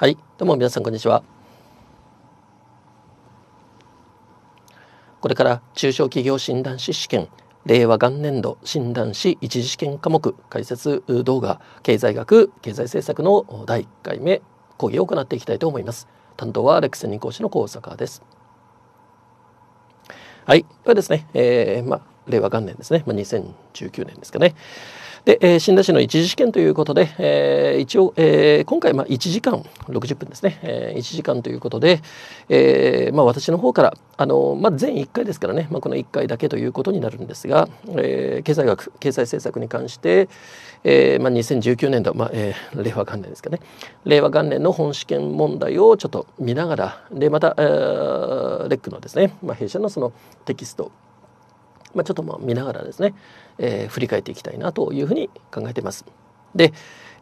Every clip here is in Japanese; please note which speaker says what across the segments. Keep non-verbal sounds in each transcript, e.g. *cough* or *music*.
Speaker 1: はいどうも皆さんこんにちはこれから中小企業診断士試験令和元年度診断士一次試験科目解説動画経済学経済政策の第1回目講義を行っていきたいと思います担当はレクセニ講師の高坂ですはいではですね、えー、まあ令和元年ですね、まあ、2019年ですかね。で、えー、新田市の一次試験ということで、えー、一応、えー、今回まあ1時間60分ですね、えー、1時間ということで、えーまあ、私の方からあの、まあ、全1回ですからね、まあ、この1回だけということになるんですが、えー、経済学経済政策に関して、えーまあ、2019年度、まあえー、令和元年ですかね令和元年の本試験問題をちょっと見ながらでまた、えー、レックのですね、まあ、弊社のそのテキストまあ、ちょっとまあ見ながらですね、えー、振り返っていきたいなというふうに考えています。で、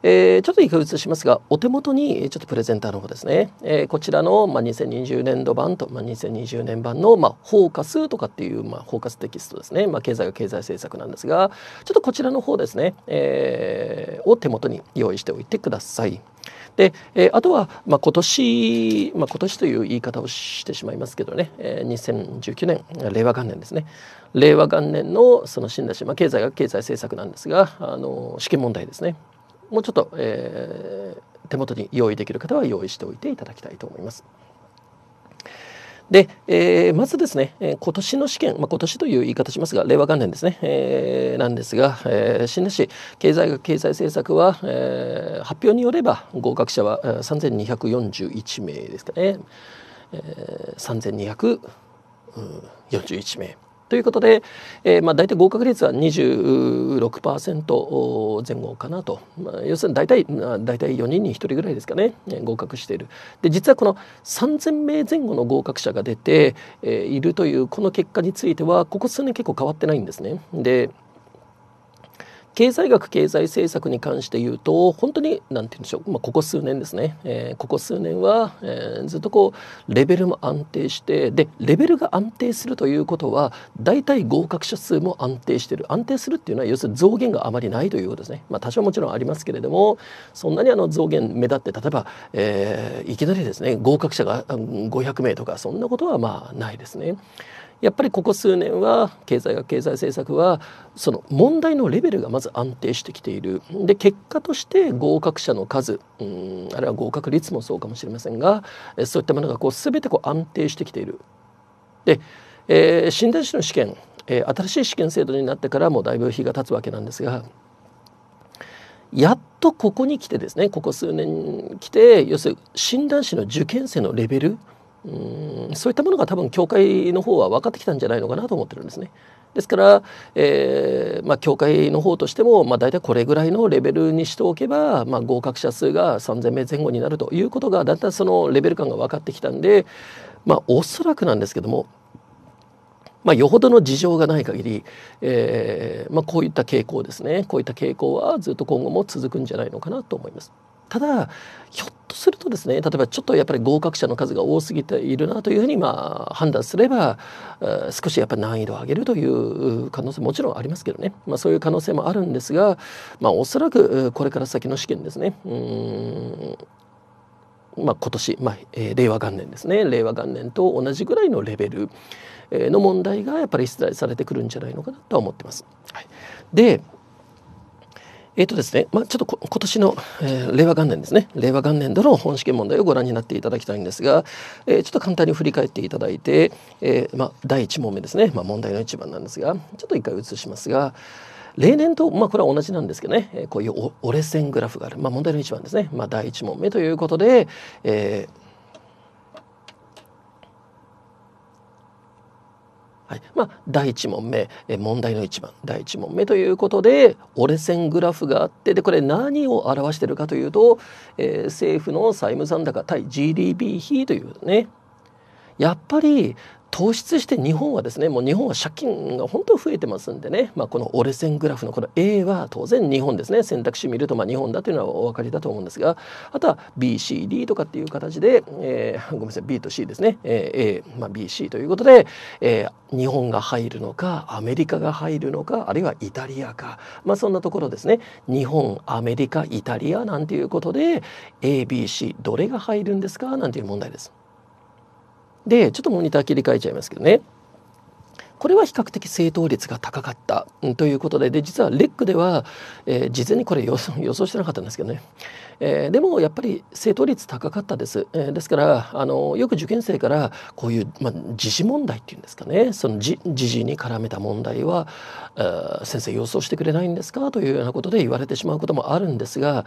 Speaker 1: えー、ちょっと一回移しますがお手元にちょっとプレゼンターの方ですね、えー、こちらの、まあ、2020年度版と、まあ、2020年版の、まあ、フォーカスとかっていう、まあ、フォーカステキストですね、まあ、経済が経済政策なんですがちょっとこちらの方ですね、えー、を手元に用意しておいてください。で、えー、あとは、まあ、今年、まあ、今年という言い方をしてしまいますけどね、えー、2019年令和元年ですね令和元年のその新田氏、まあ、経済が経済政策なんですがあの試験問題ですねもうちょっと、えー、手元に用意できる方は用意しておいていただきたいと思います。で、えー、まずですね、えー、今年の試験、まあ、今年という言い方しますが、令和元年ですね、えー、なんですが、えー、新田市経済学経済政策は、えー、発表によれば合格者は3241名ですかね、えー、3241名。ということで、えー、まあ大体合格率は26%前後かなと、まあ、要するに大体大体4人に1人ぐらいですかね合格しているで実はこの3,000名前後の合格者が出ているというこの結果についてはここ数年結構変わってないんですね。で経済学経済政策に関して言うと本当に何て言うんでしょう、まあ、ここ数年ですね、えー、ここ数年は、えー、ずっとこうレベルも安定してでレベルが安定するということは大体合格者数も安定してる安定するっていうのは要するに増減があまりないということですね、まあ、多少もちろんありますけれどもそんなにあの増減目立って例えば、えー、いきなりですね合格者が500名とかそんなことはまあないですね。やっぱりここ数年は経済学経済政策はその問題のレベルがまず安定してきているで結果として合格者の数うんあるいは合格率もそうかもしれませんがそういったものがこう全てこう安定してきている。で、えー、診断士の試験、えー、新しい試験制度になってからもうだいぶ日が経つわけなんですがやっとここに来てですねここ数年来て要するに診断士の受験生のレベルうんそういったものが多分教会の方は分かってきたんじゃないのかなと思ってるんですね。ですから、えーまあ、教会の方としても、まあ、大体これぐらいのレベルにしておけば、まあ、合格者数が3,000名前後になるということがだんだんそのレベル感が分かってきたんで、まあ、おそらくなんですけども、まあ、よほどの事情がない限り、えーまあ、こういった傾向ですねこういった傾向はずっと今後も続くんじゃないのかなと思います。ただひょっとするとですね例えばちょっとやっぱり合格者の数が多すぎているなというふうにまあ判断すれば、えー、少しやっぱり難易度を上げるという可能性もちろんありますけどね、まあ、そういう可能性もあるんですが、まあ、おそらくこれから先の試験ですねうんまあ、今年、まあえー、令和元年ですね令和元年と同じぐらいのレベルの問題がやっぱり出題されてくるんじゃないのかなとは思ってます。はい、でえっ、ー、とですね、まあ、ちょっと今年の、えー、令和元年ですね、令和元年度の本試験問題をご覧になっていただきたいんですが、えー、ちょっと簡単に振り返っていただいて、えまあ、第1問目ですね、まあ、問題の1番なんですが、ちょっと一回移しますが、例年と、まあ、これは同じなんですけどね、えこういう折れ線グラフがある、まあ、問題の1番ですね、まあ、第1問目ということで、えーはいまあ、第1問目問題の1番第1問目ということで折れ線グラフがあってでこれ何を表してるかというと、えー、政府の債務残高対 GDP 比というねやっぱり突出して日本はですねもう日本は借金が本当増えてますんでね、まあ、この折れ線グラフのこの A は当然日本ですね選択肢見るとまあ日本だというのはお分かりだと思うんですがあとは BCD とかっていう形で、えー、ごめんなさい B と C ですね、えー、A、まあ、BC ということで、えー、日本が入るのかアメリカが入るのかあるいはイタリアか、まあ、そんなところですね日本アメリカイタリアなんていうことで ABC どれが入るんですかなんていう問題です。でちょっとモニター切り替えちゃいますけどねこれは比較的正答率が高かったということでで実はレックでは、えー、事前にこれ *laughs* 予想してなかったんですけどね、えー、でもやっぱり正答率高かったです、えー、ですからあのよく受験生からこういう、まあ、時事問題っていうんですかねその時事に絡めた問題は先生予想してくれないんですかというようなことで言われてしまうこともあるんですが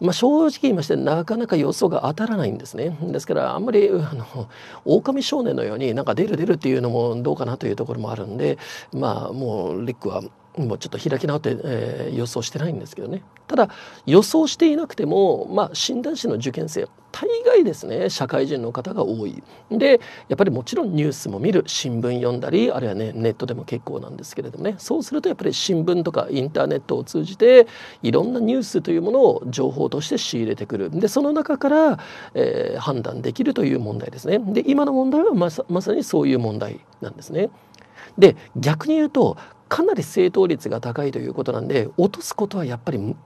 Speaker 1: まあ、正直言いましてなかなか予想が当たらないんですねですからあんまりあの狼少年のようになんか出る出るっていうのもどうかなというところもあるんでまあもうリックはもうちょっと開き直って、えー、予想してないんですけどねただ予想していなくても、まあ、診断士の受験生大概ですね社会人の方が多いでやっぱりもちろんニュースも見る新聞読んだりあるいはねネットでも結構なんですけれどもねそうするとやっぱり新聞とかインターネットを通じていろんなニュースというものを情報として仕入れてくるでその中から、えー、判断できるという問題ですねで今の問題はまさまさにそういう問題なんですね。で逆に言うとかなり正答率が高いということなんで落とすことはやっぱり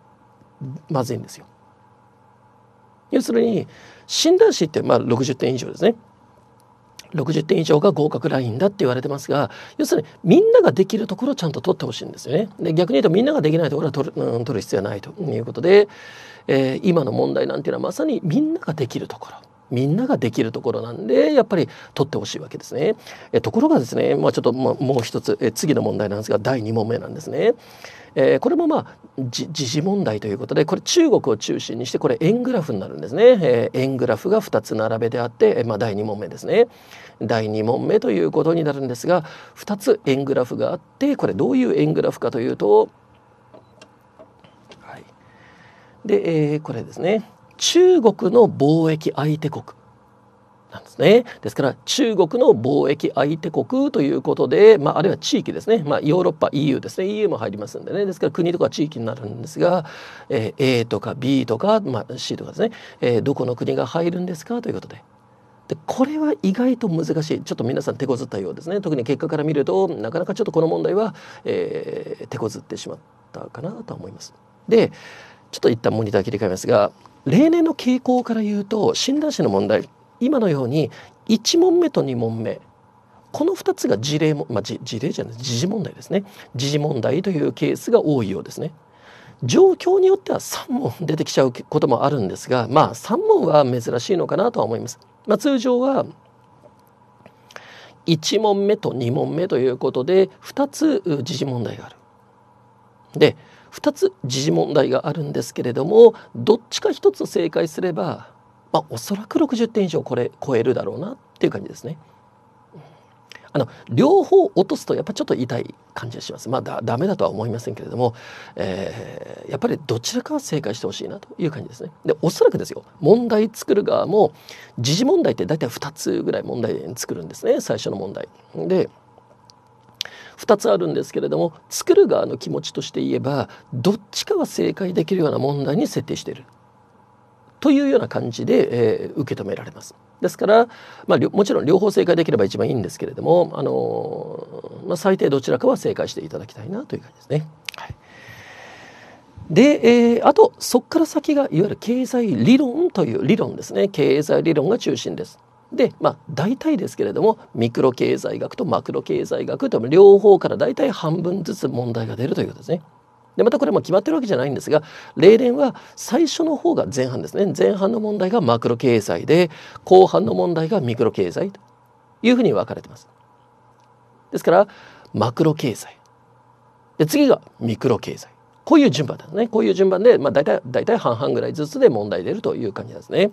Speaker 1: まずいんですよ。要するに診断士ってまあ60点以上ですね60点以上が合格ラインだって言われてますが要するにみんなができるところをちゃんと取ってほしいんですよねで逆に言うとみんなができないところは取る,、うん、取る必要はないということで、えー、今の問題なんていうのはまさにみんなができるところみんなができるところなんでやっぱり取ってほしいわけですねえところがですねまあちょっと、まもう一つえ次の問題なんですが第2問目なんですねえー、これもまあ時事問題ということでこれ中国を中心にしてこれ円グラフになるんですね、えー、円グラフが2つ並べであって、まあ、第2問目ですね第2問目ということになるんですが2つ円グラフがあってこれどういう円グラフかというと、はい、で、えー、これですね中国の貿易相手国なんですね。ですから中国の貿易相手国ということで、まあ、あるいは地域ですね、まあ、ヨーロッパ EU ですね EU も入りますんでねですから国とか地域になるんですが、えー、A とか B とか、まあ、C とかですね、えー、どこの国が入るんですかということで。でこれは意外と難しいちょっと皆さん手こずったようですね特に結果から見るとなかなかちょっとこの問題は、えー、手こずってしまったかなとは思います。でちょっと一旦モニター切り替えますが例年の傾向から言うと診断士の問題今のように1問目と2問目この2つが事例も、まあ、事例じゃない時事問題ですね時事問題というケースが多いようですね。状況によっては3問出てきちゃうこともあるんですがまあ3問は珍しいのかなとは思います。まあ、通常は1問目と2問目ということで2つ時事問題がある。で2つ時事問題があるんですけれどもどっちか1つ正解すればまあ、おそらく60点以上これ超えるだろうなっていう感じですね。あの両方落とすとやっぱちょっと痛い感じがします。まあだダメだとは思いませんけれども、えー、やっぱりどちらかは正解してほしいなという感じですね。でおそらくですよ問題作る側も時事問題って大体2つぐらい問題作るんですね最初の問題。で2つあるんですけれども作る側の気持ちとして言えばどっちかは正解できるような問題に設定しているというような感じで、えー、受け止められます。ですから、まあ、もちろん両方正解できれば一番いいんですけれども、あのまあ、最低どちらかは正解していただきたいなという感じですね。はい、で、えー、あとそこから先がいわゆる経済理論という理論ですね経済理論が中心です。で、まあ、大体ですけれどもミクロ経済学とマクロ経済学と両方から大体半分ずつ問題が出るということですね。でまたこれも決まってるわけじゃないんですが例年は最初の方が前半ですね前半の問題がマクロ経済で後半の問題がミクロ経済というふうに分かれてます。ですからマクロ経済で次がミクロ経済こういう順番ですねこういう順番で、まあ、大体大体半々ぐらいずつで問題出るという感じですね。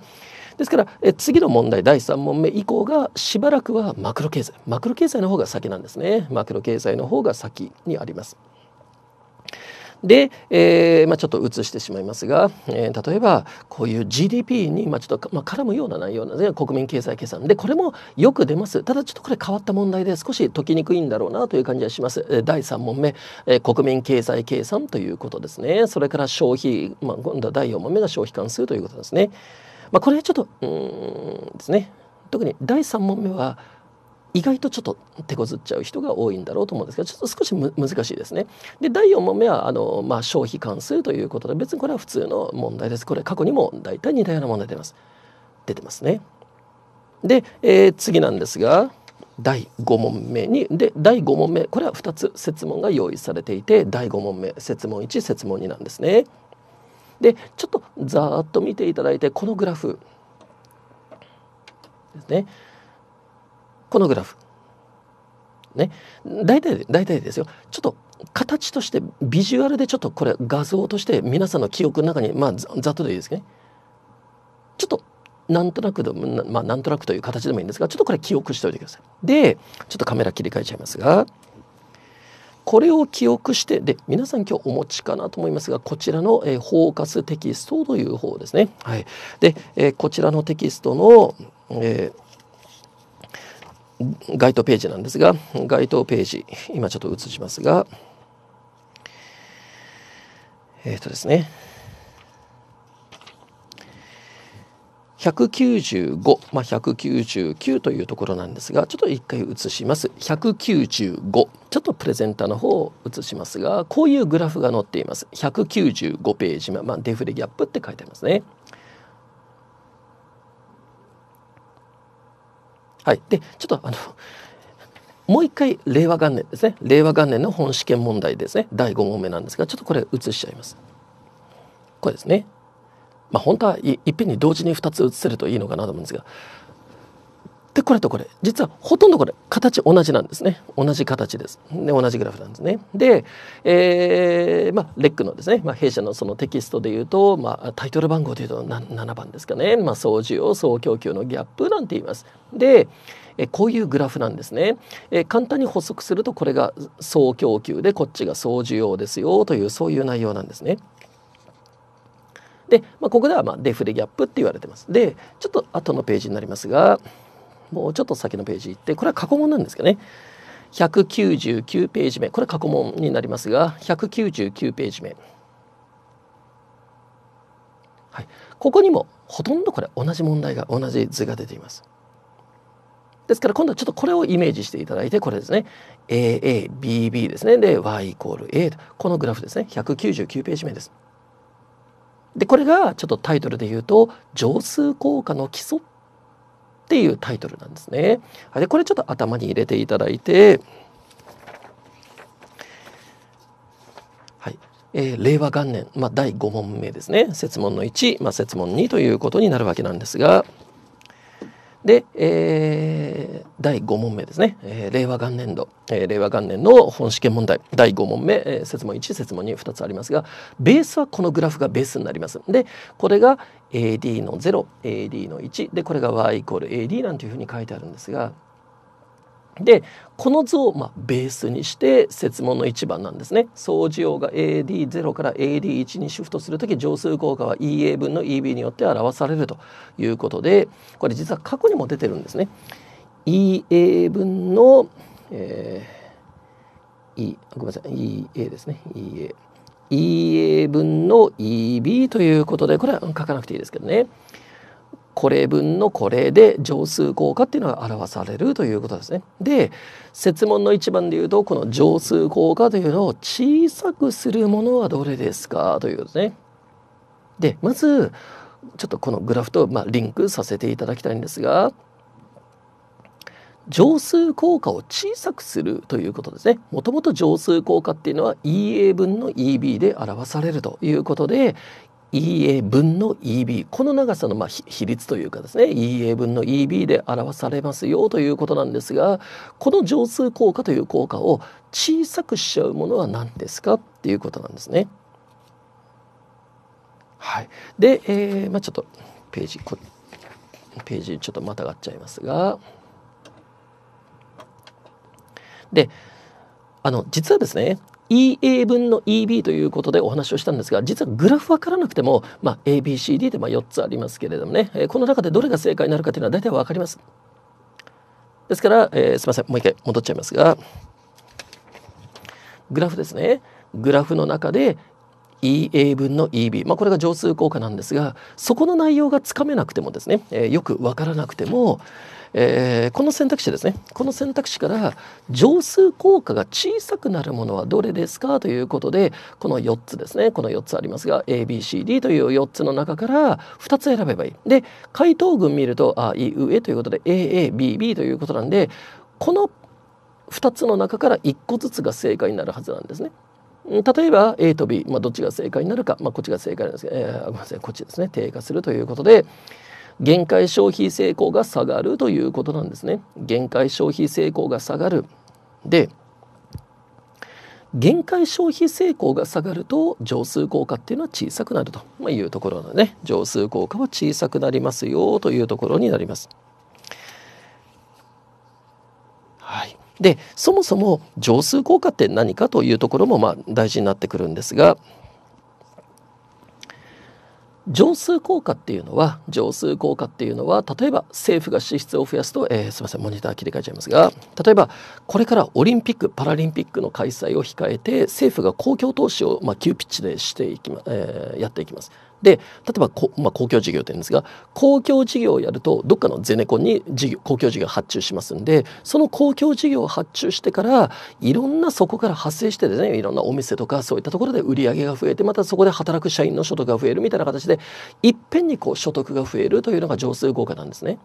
Speaker 1: ですからえ次の問題第3問目以降がしばらくはマクロ経済マクロ経済の方が先なんですねマクロ経済の方が先にあります。で、えーまあ、ちょっと移してしまいますが、えー、例えばこういう GDP に、まあ、ちょっと、まあ、絡むような内容なんですね国民経済計算でこれもよく出ますただちょっとこれ変わった問題で少し解きにくいんだろうなという感じがします。第3問目、えー、国民経済計算ということですねそれから消費、まあ、今度は第4問目が消費関数ということですね。まあ、これちょっとうんですね特に第3問目は意外とちょっと手こずっちゃう人が多いんだろうと思うんですけどちょっと少し難しいですね。で第4問目はあの、まあ、消費関数ということで別にこれは普通の問題ですこれ過去にも大体似たような問題出ます出てますね。で、えー、次なんですが第5問目にで第5問目これは2つ設問が用意されていて第5問目設問1設問2なんですね。でちょっとざーっと見ていただいてこのグラフですね。このグラフ。ね、大体大体ですよちょっと形としてビジュアルでちょっとこれ画像として皆さんの記憶の中にまあざっとでいいですねちょっとなんとなくでもまあなんとなくという形でもいいんですがちょっとこれ記憶しておいてくださいでちょっとカメラ切り替えちゃいますがこれを記憶してで皆さん今日お持ちかなと思いますがこちらの、えー、フォーカステキストという方ですねはいで、えー、こちらのテキストの、えー該当ページなんですが、該当ページ、今ちょっと映しますが、えっ、ー、とですね、195、まあ、199というところなんですが、ちょっと一回移します。195。ちょっとプレゼンターの方を移しますが、こういうグラフが載っています。195ページ、まあ、デフレギャップって書いてありますね。はい、でちょっとあのもう一回令和元年ですね令和元年の本試験問題ですね第5問目なんですがちょっとこれ写しちゃいます。これですね。まあ本当はいっぺんに同時に2つ写せるといいのかなと思うんですがでこれとこれ実はほとんどこれ形同じなんですね同じ形ですで同じグラフなんですねで、えーまあ、レックのですね、まあ、弊社のそのテキストで言うと、まあ、タイトル番号でいうと 7, 7番ですかね、まあ、総需要総供給のギャップなんて言いますでえこういうグラフなんですね、え簡単に補足するとこれが総供給でこっちが総需要ですよというそういう内容なんですねで、まあ、ここではまデフレギャップって言われてますでちょっと後のページになりますがもうちょっと先のページ行ってこれは過去問なんですけどね199ページ目これ過去問になりますが199ページ目、はい、ここにもほとんどこれ同じ問題が同じ図が出ています。ですから今度はちょっとこれをイメージしていただいてこれですね AABB ですねで Y イコール A とこのグラフですね199ページ目です。でこれがちょっとタイトルで言うと「乗数効果の基礎」っていうタイトルなんですね。でこれちょっと頭に入れていただいて、はいえー、令和元年、まあ、第5問目ですね設問の1、まあ、設問2ということになるわけなんですが。で、えー、第5問目ですね、えー、令和元年度、えー、令和元年の本試験問題第5問目、えー、説問1説問22つありますがベースはこのグラフがベースになりますでこれが AD の 0AD の1でこれが y イコール AD なんていうふうに書いてあるんですがでこの図をまあベースにして設問の1番なんですね総需要が AD0 から AD1 にシフトする時乗数効果は EA 分の EB によって表されるということでこれ実は過去にも出てるんですね EA 分の、えー、e、ごめんなさい EA ですね EA EA 分の EB ということでこれは書かなくていいですけどねこれ分のこれで乗数効果っていうのが表されるということですね。で設問の一番で言うとこの乗数効果というのを小さくするものはどれですかということですね。でまずちょっとこのグラフと、まあ、リンクさせていただきたいんですが乗数効果を小さくするということですね。もともと乗数効果っていうのは EA 分の EB で表されるということで EA 分の EB この長さのまあ比率というかですね EA 分の EB で表されますよということなんですがこの乗数効果という効果を小さくしちゃうものは何ですかっていうことなんですね。はい、で、えーまあ、ちょっとページこページちょっとまたがっちゃいますがであの実はですね EA 分の EB ということでお話をしたんですが実はグラフ分からなくても、まあ、ABCD でま4つありますけれどもね、えこの中でどれが正解になるかというのは大体分かります。ですから、えー、すいませんもう一回戻っちゃいますがグラフですねグラフの中で EA 分の EB、まあ、これが乗数効果なんですがそこの内容がつかめなくてもですね、えー、よく分からなくても、えー、この選択肢ですねこの選択肢から乗数効果が小さくなるものはどれですかということでこの4つですねこの4つありますが ABCD という4つの中から2つ選べばいい。で回答群見るとあいうえということで AABB ということなんでこの2つの中から1個ずつが正解になるはずなんですね。例えば A と B、まあ、どっちが正解になるか、まあ、こっちが正解なんですけど、えー、ごめんなさいこっちですね低下するということで、限界消費成功が下がるということなんですね限界消費成功が下がるで限界消費成功が下がると乗数効果っていうのは小さくなるというところのね乗数効果は小さくなりますよというところになります。はい、でそもそも乗数効果って何かというところもまあ大事になってくるんですが定数効果っていうのは上数効果っていうのは例えば政府が支出を増やすと、えー、すみませんモニター切り替えちゃいますが例えばこれからオリンピック・パラリンピックの開催を控えて政府が公共投資を、まあ、急ピッチでしていき、まえー、やっていきます。で例えばこ、まあ、公共事業って言うんですが公共事業をやるとどっかのゼネコンに事業公共事業発注しますんでその公共事業を発注してからいろんなそこから発生してですねいろんなお店とかそういったところで売り上げが増えてまたそこで働く社員の所得が増えるみたいな形でいっぺんにこう所得が増えるというのが上数効果なんですね。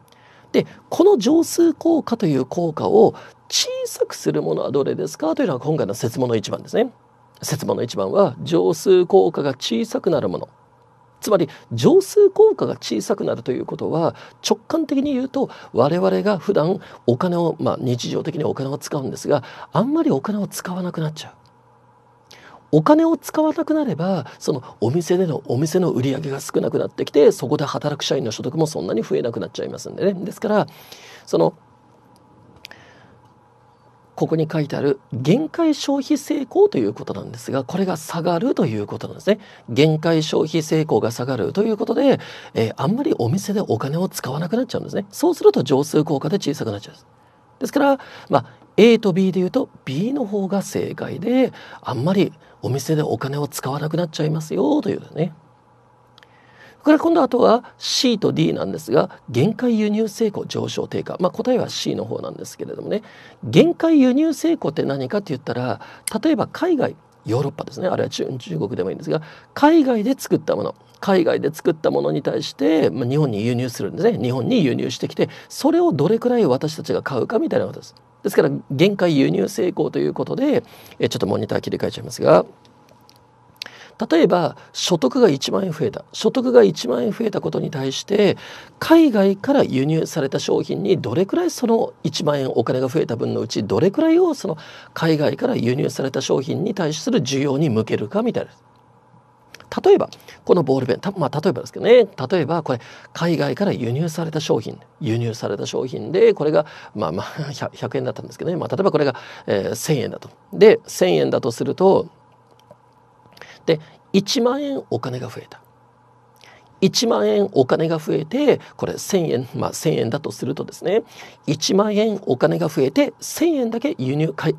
Speaker 1: でこの乗数効果という効果を小さくするものはどれですかというのが今回の説問の一番ですね。説問の一番は乗数効果が小さくなるものつまり乗数効果が小さくなるということは直感的に言うと我々が普段お金を、まあ、日常的にお金を使うんですがあんまりお金を使わなくなっちゃう。お金を使わなくなればそのお店でのお店の売り上げが少なくなってきてそこで働く社員の所得もそんなに増えなくなっちゃいますんでねですからそのここに書いてある限界消費成功ということなんですがこれが下がるということなんですね限界消費成功が下がるということで、えー、あんまりお店でお金を使わなくなっちゃうんですねそうすると乗数効果で小さくなっちゃうんですですから、まあ、A と B で言うと B の方が正解であんまりお店でお金を使わなくなっちゃいますよというねから今度あとは C と D なんですが限界輸入成功上昇低下、まあ、答えは C の方なんですけれどもね限界輸入成功って何かって言ったら例えば海外ヨーロッパですねあるいは中国でもいいんですが海外で作ったもの海外で作ったものに対して、まあ、日本に輸入するんですね日本に輸入してきてそれをどれくらい私たちが買うかみたいなことです。ですから限界輸入成功ということでえちょっとモニター切り替えちゃいますが。例えば所得が1万円増えた所得が1万円増えたことに対して海外から輸入された商品にどれくらいその1万円お金が増えた分のうちどれくらいをその海外から輸入された商品に対する需要に向けるかみたいな。例えばこのボールペンた、まあ、例えばですけどね例えばこれ海外から輸入された商品輸入された商品でこれがまあまあ 100, 円だったんですけどね、まあ、例えばこれが、え1,000円だと。で1,000円だとするとで1万円お金が増えた1万円お金が増えてこれ1,000円まあ1,000円だとするとですね1万円お金が増えて1,000円だけ輸入海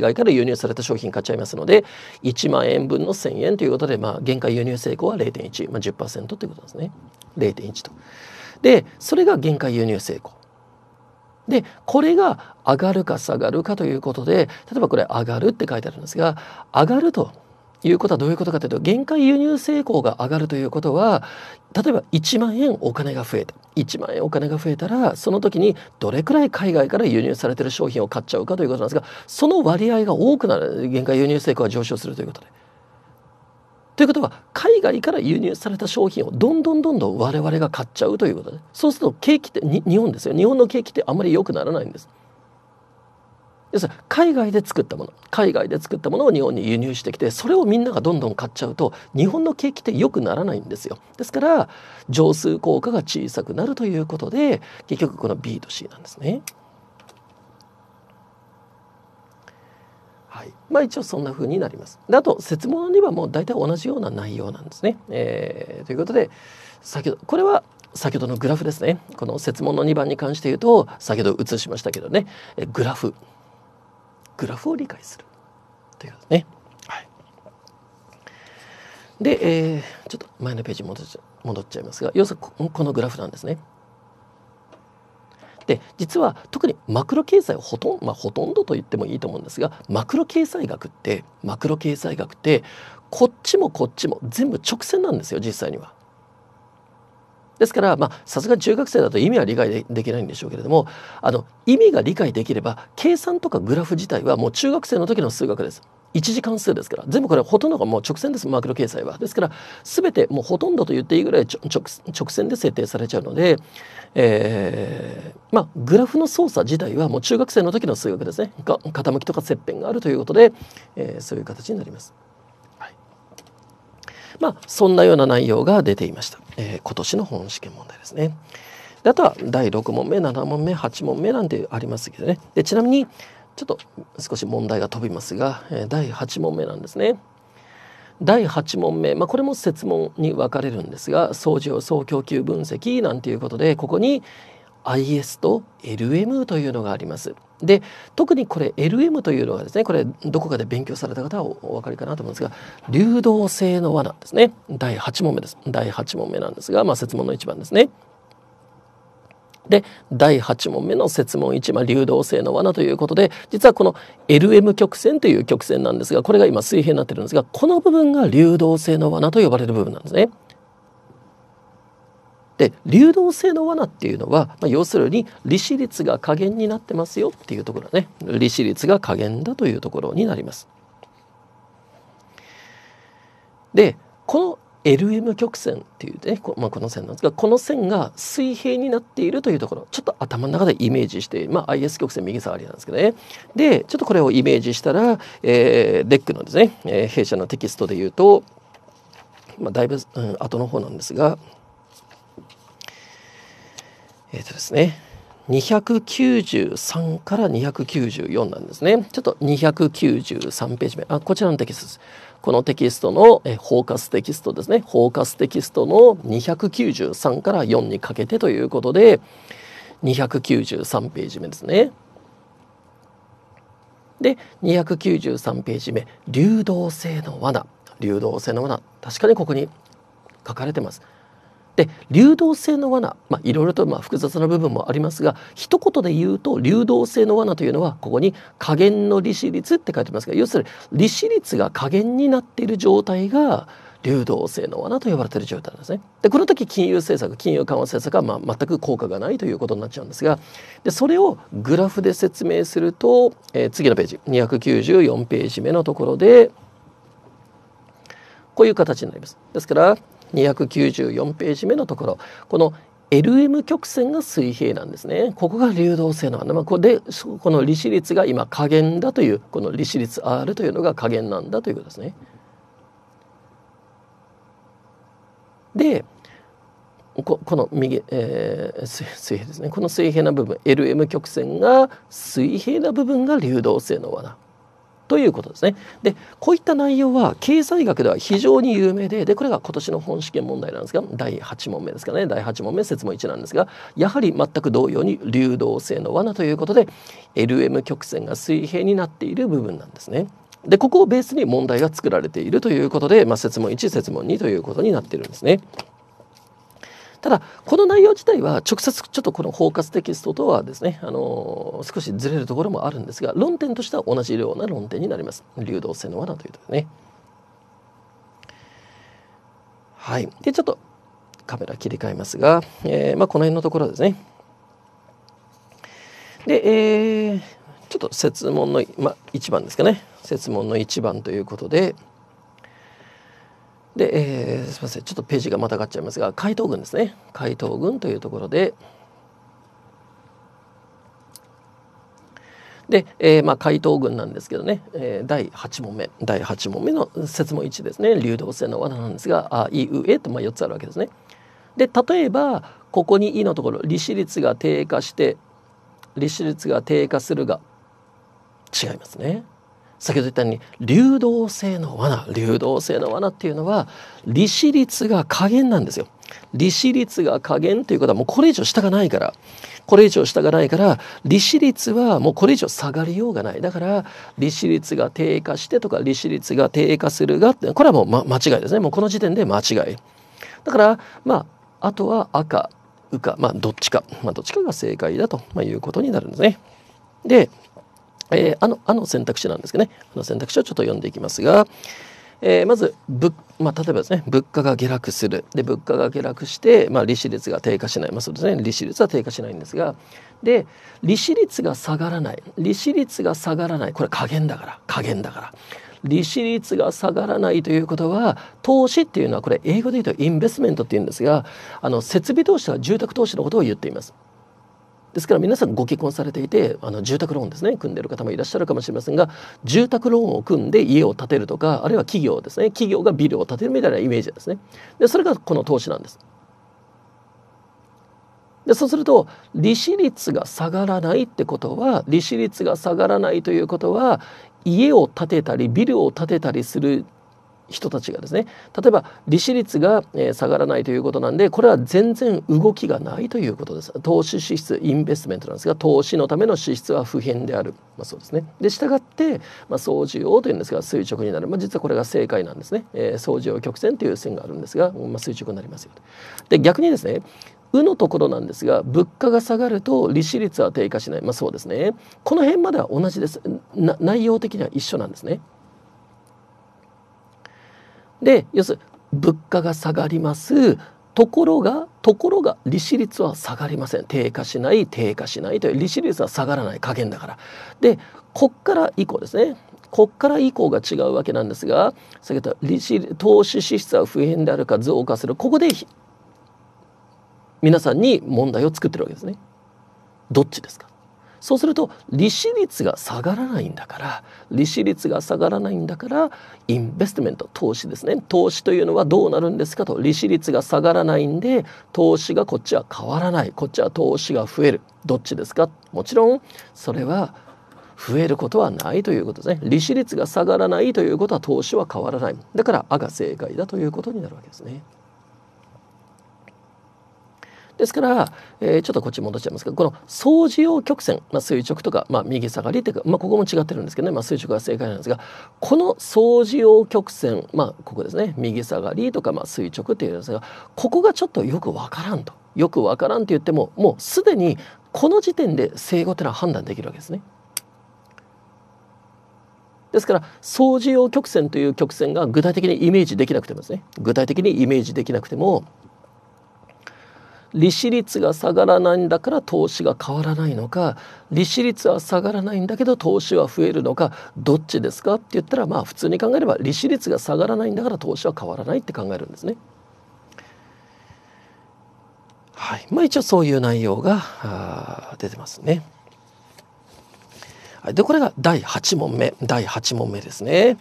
Speaker 1: 外から輸入された商品買っちゃいますので1万円分の1,000円ということで、まあ、限界輸入成功は0.1、まあ10、10%ということですね0.1と。でそれが限界輸入成功。でこれが上がるか下がるかということで例えばこれ上がるって書いてあるんですが上がるということはどういうことかというと限界輸入成功が上がるということは例えば1万円お金が増えた1万円お金が増えたらその時にどれくらい海外から輸入されてる商品を買っちゃうかということなんですがその割合が多くなる限界輸入成功が上昇するということで。ということは海外から輸入された商品をどんどんどんどん我々が買っちゃうということでそうすると景気って日本ですよ日本の景気ってあんまり良くならないんです。要するに海外で作ったもの海外で作ったものを日本に輸入してきてそれをみんながどんどん買っちゃうと日本の景気って良くならないんですよですから乗数効果が小さくなるということで結局この B と C なんですね。はい、まあ一応そんな風になります。であと説問にはもう大体同じような内容なんですね。えー、ということで先ほどこれは先ほどのグラフですねこの設問の2番に関して言うと先ほど写しましたけどねグラフグラフを理解するということね。はい、で、えー、ちょっと前のページ戻っちゃ戻っちゃいますが要するにこのグラフなんですね。で実は特にマクロ経済をほとん,、まあ、ほとんどと言ってもいいと思うんですがマクロ経済学ってマクロ経済学ってこっちもこっちも全部直線なんですよ実際には。ですからまあさすが中学生だと意味は理解できないんでしょうけれどもあの意味が理解できれば計算とかグラフ自体はもう中学生の時の数学です。一次関数ですから全部これほとんどがもう直線ですマクロ掲載はですから全てもうほとんどと言っていいぐらい直線で設定されちゃうので、えー、まあグラフの操作自体はもう中学生の時の数学ですね傾きとか切片があるということで、えー、そういう形になります。まあ、そんなような内容が出ていました、えー、今年の本試験問題ですね。であとは第6問目7問目8問目なんてありますけどねでちなみにちょっと少し問題が飛びますが、えー、第8問目なんですね。第8問目、まあ、これも設問に分かれるんですが総需要総供給分析なんていうことでここに IS と LM というのがあります。で特にこれ LM というのがですねこれどこかで勉強された方はお分かりかなと思うんですが流動性の罠ですね第8問目です第8問目なんですが、まあ、説問の1番ですね。で第8問目の設問1、まあ、流動性の罠ということで実はこの LM 曲線という曲線なんですがこれが今水平になってるんですがこの部分が流動性の罠と呼ばれる部分なんですね。で流動性の罠っていうのは、まあ、要するに利子率が加減になってますよっていうところね利子率が加減だというところになります。でこの LM 曲線っていうねこ,、まあ、この線なんですがこの線が水平になっているというところちょっと頭の中でイメージして、まあ、IS 曲線右下がりなんですけどねでちょっとこれをイメージしたら、えー、デックのですね、えー、弊社のテキストで言うと、まあ、だいぶ、うん、後の方なんですがえっ、ー、とですね293から294なんですね。ちょっと293ページ目。あ、こちらのテキストです。このテキストのえフォーカステキストですね。フォーカステキストの293から4にかけてということで、293ページ目ですね。で、293ページ目、流動性の罠。流動性の罠。確かにここに書かれてます。で流動性の罠いろいろとまあ複雑な部分もありますが一言で言うと流動性の罠というのはここに加減の利子率って書いてますが要するに利子率が加減になっている状態が流動性の罠と呼ばれている状態なんですね。でこの時金融政策金融緩和政策はまあ全く効果がないということになっちゃうんですがでそれをグラフで説明すると、えー、次のページ294ページ目のところでこういう形になります。ですから294ページ目のところこの LM 曲線が水平なんですねここが流動性の穴、まあ、こでこの利子率が今下限だというこの利子率 R というのが下限なんだということですね。でここの右、えー、水平ですねこの水平な部分 LM 曲線が水平な部分が流動性の罠ということですね。でこういった内容は経済学では非常に有名ででこれが今年の本試験問題なんですが第8問目ですかね第8問目説問1なんですがやはり全く同様に流動性の罠ということで LM 曲線が水平になっている部分なんですね。でここをベースに問題が作られているということで、まあ、説問1説問2ということになっているんですね。ただこの内容自体は直接ちょっとこの包括テキストとはですね、あのー、少しずれるところもあるんですが論点としては同じような論点になります流動性の罠というとねはいでちょっとカメラ切り替えますが、えーまあ、この辺のところですねで、えー、ちょっと設問の、まあ、1番ですかね設問の1番ということでで、えー、すみませんちょっとページがまたがっちゃいますが回答群ですね回答群というところでで、えー、まあ、回答群なんですけどね、えー、第8問目第8問目の説問1ですね流動性の罠なんですが「あいうえ」とまあ4つあるわけですね。で例えばここに「い」のところ利子率が低下して利子率が低下するが違いますね。先ほど言ったように流動性の罠流動性の罠っていうのは利子率が加減なんですよ。利子率が加減ということはもうこれ以上下がないからこれ以上下がないから利子率はもうこれ以上下がりようがないだから利子率が低下してとか利子率が低下するがこれはもう、ま、間違いですねもうこの時点で間違いだからまああとは赤うかまあどっちかまあどっちかが正解だと、まあ、いうことになるんですねでえー、あのあの選択肢なんですけどねあの選択肢をちょっと読んでいきますが、えー、まず物、まあ、例えばですね物価が下落するで物価が下落して、まあ、利子率が低下しない、まあ、そうですね利子率は低下しないんですがで利子率が下がらない利子率が下がらないこれ加減だから加減だから利子率が下がらないということは投資っていうのはこれ英語で言うとインベスメントっていうんですがあの設備投資は住宅投資のことを言っていますですから皆さんご結婚されていてあの住宅ローンですね組んでる方もいらっしゃるかもしれませんが住宅ローンを組んで家を建てるとかあるいは企業ですね企業がビルを建てるみたいなイメージですねでそれがこの投資なんですでそうすると利子率が下がらないってことは利子率が下がらないということは家を建てたりビルを建てたりする人たちがですね例えば利子率が、え下がらないということなんでこれは全然動きがないということです投資支出インベストメントなんですが投資のための支出は不変である、まあ、そうですねでしたがって、まあ、総需要というんですが垂直になる、まあ、実はこれが正解なんですね、えー、総需要曲線という線があるんですが、まあ、垂直になりますよで逆にですねうのところなんですが物価が下がると利子率は低下しないまあそうですねこの辺までは同じです内容的には一緒なんですねで要するに物価が下がりますところがところが利子率は下がりません低下しない低下しないという利子率は下がらない加減だからでこっから以降ですねこっから以降が違うわけなんですが先ほど利子投資支出は不変であるか増加するここで皆さんに問題を作ってるわけですねどっちですかそうすると利子率が下がらないんだから利子率が下がらないんだからインベストメント投資ですね投資というのはどうなるんですかと利子率が下がらないんで投資がこっちは変わらないこっちは投資が増えるどっちですかもちろんそれは増えることはないということですね利子率が下がらないということは投資は変わらないだから「あ」が正解だということになるわけですね。ですから、えー、ちょっとこっち戻っちゃいますけどこの掃除用曲線、まあ、垂直とか、まあ、右下がりというか、まあ、ここも違ってるんですけどね、まあ、垂直が正解なんですがこの掃除用曲線、まあ、ここですね右下がりとか、まあ、垂直っていうんですがここがちょっとよくわからんとよくわからんと言ってももうすでにこの時点で正誤っていうのは判断できるわけですね。ですから掃除用曲線という曲線が具体的にイメージできなくてもですね具体的にイメージできなくても利子率が下がらないんだから投資が変わらないのか利子率は下がらないんだけど投資は増えるのかどっちですかって言ったらまあ普通に考えれば利子率が下がらないんだから投資は変わらないって考えるんですね。はいまあ、一応そういう内容が出てますね。でこれが第8問目第8問目ですね。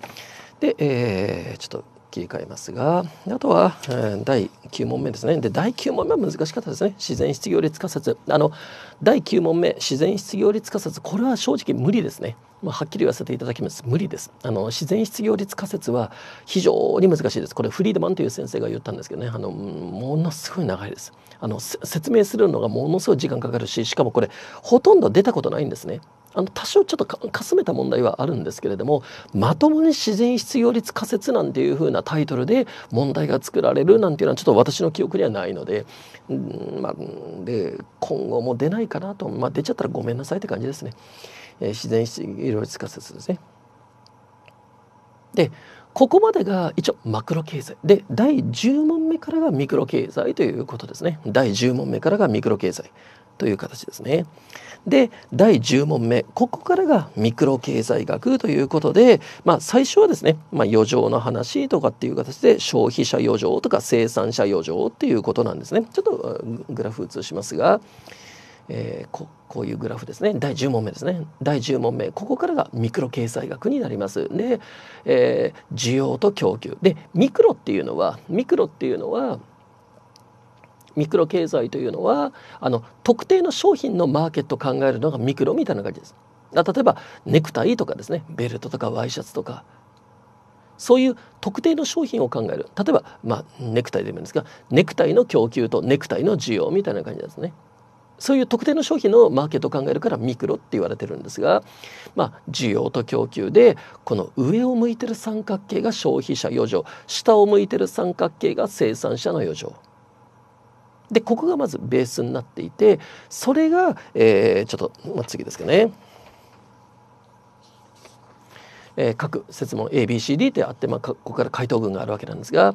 Speaker 1: で、えー、ちょっと切り替えますがあとは、えー、第9問目ですねで第9問目は難しかったですね自然失業率仮説あの第9問目自然失業率仮説これは正直無理ですね。まあ、はっきり言わせていただきます無理ですあの自然失業率仮説は非常に難しいですこれフリードマンという先生が言ったんですけどねあのものすごい長いですあの説明するのがものすごい時間かかるししかもこれほとんど出たことないんですねあの多少ちょっとかすめた問題はあるんですけれどもまともに自然失業率仮説なんていう風なタイトルで問題が作られるなんていうのはちょっと私の記憶にはないので,、うんまあ、で今後も出ないかなと、まあ、出ちゃったらごめんなさいって感じですね。えー、自然医療実仮説ですね。でここまでが一応マクロ経済で第10問目からがミクロ経済ということですね第10問目からがミクロ経済という形ですねで第10問目ここからがミクロ経済学ということで、まあ、最初はですね、まあ、余剰の話とかっていう形で消費者余剰とか生産者余剰っていうことなんですねちょっとグラフ映しますが。えー、ここういうグラフですね第10問目ですね第10問目ここからがミクロ経済学になりますで、えー、需要と供給でミクロっていうのはミクロっていうのはミクロ経済というのはあの特定の商品のマーケットを考えるのがミクロみたいな感じです例えばネクタイとかですねベルトとかワイシャツとかそういう特定の商品を考える例えば、まあ、ネクタイでもいいんですがネクタイの供給とネクタイの需要みたいな感じですね。そういう特定の商品のマーケットを考えるからミクロって言われてるんですが、まあ、需要と供給でこの上を向いてる三角形が消費者余剰下を向いてる三角形が生産者の余剰。でここがまずベースになっていてそれが、えー、ちょっと、まあ、次ですかね。えー、各設問 ABCD ってあって、まあ、ここから回答群があるわけなんですが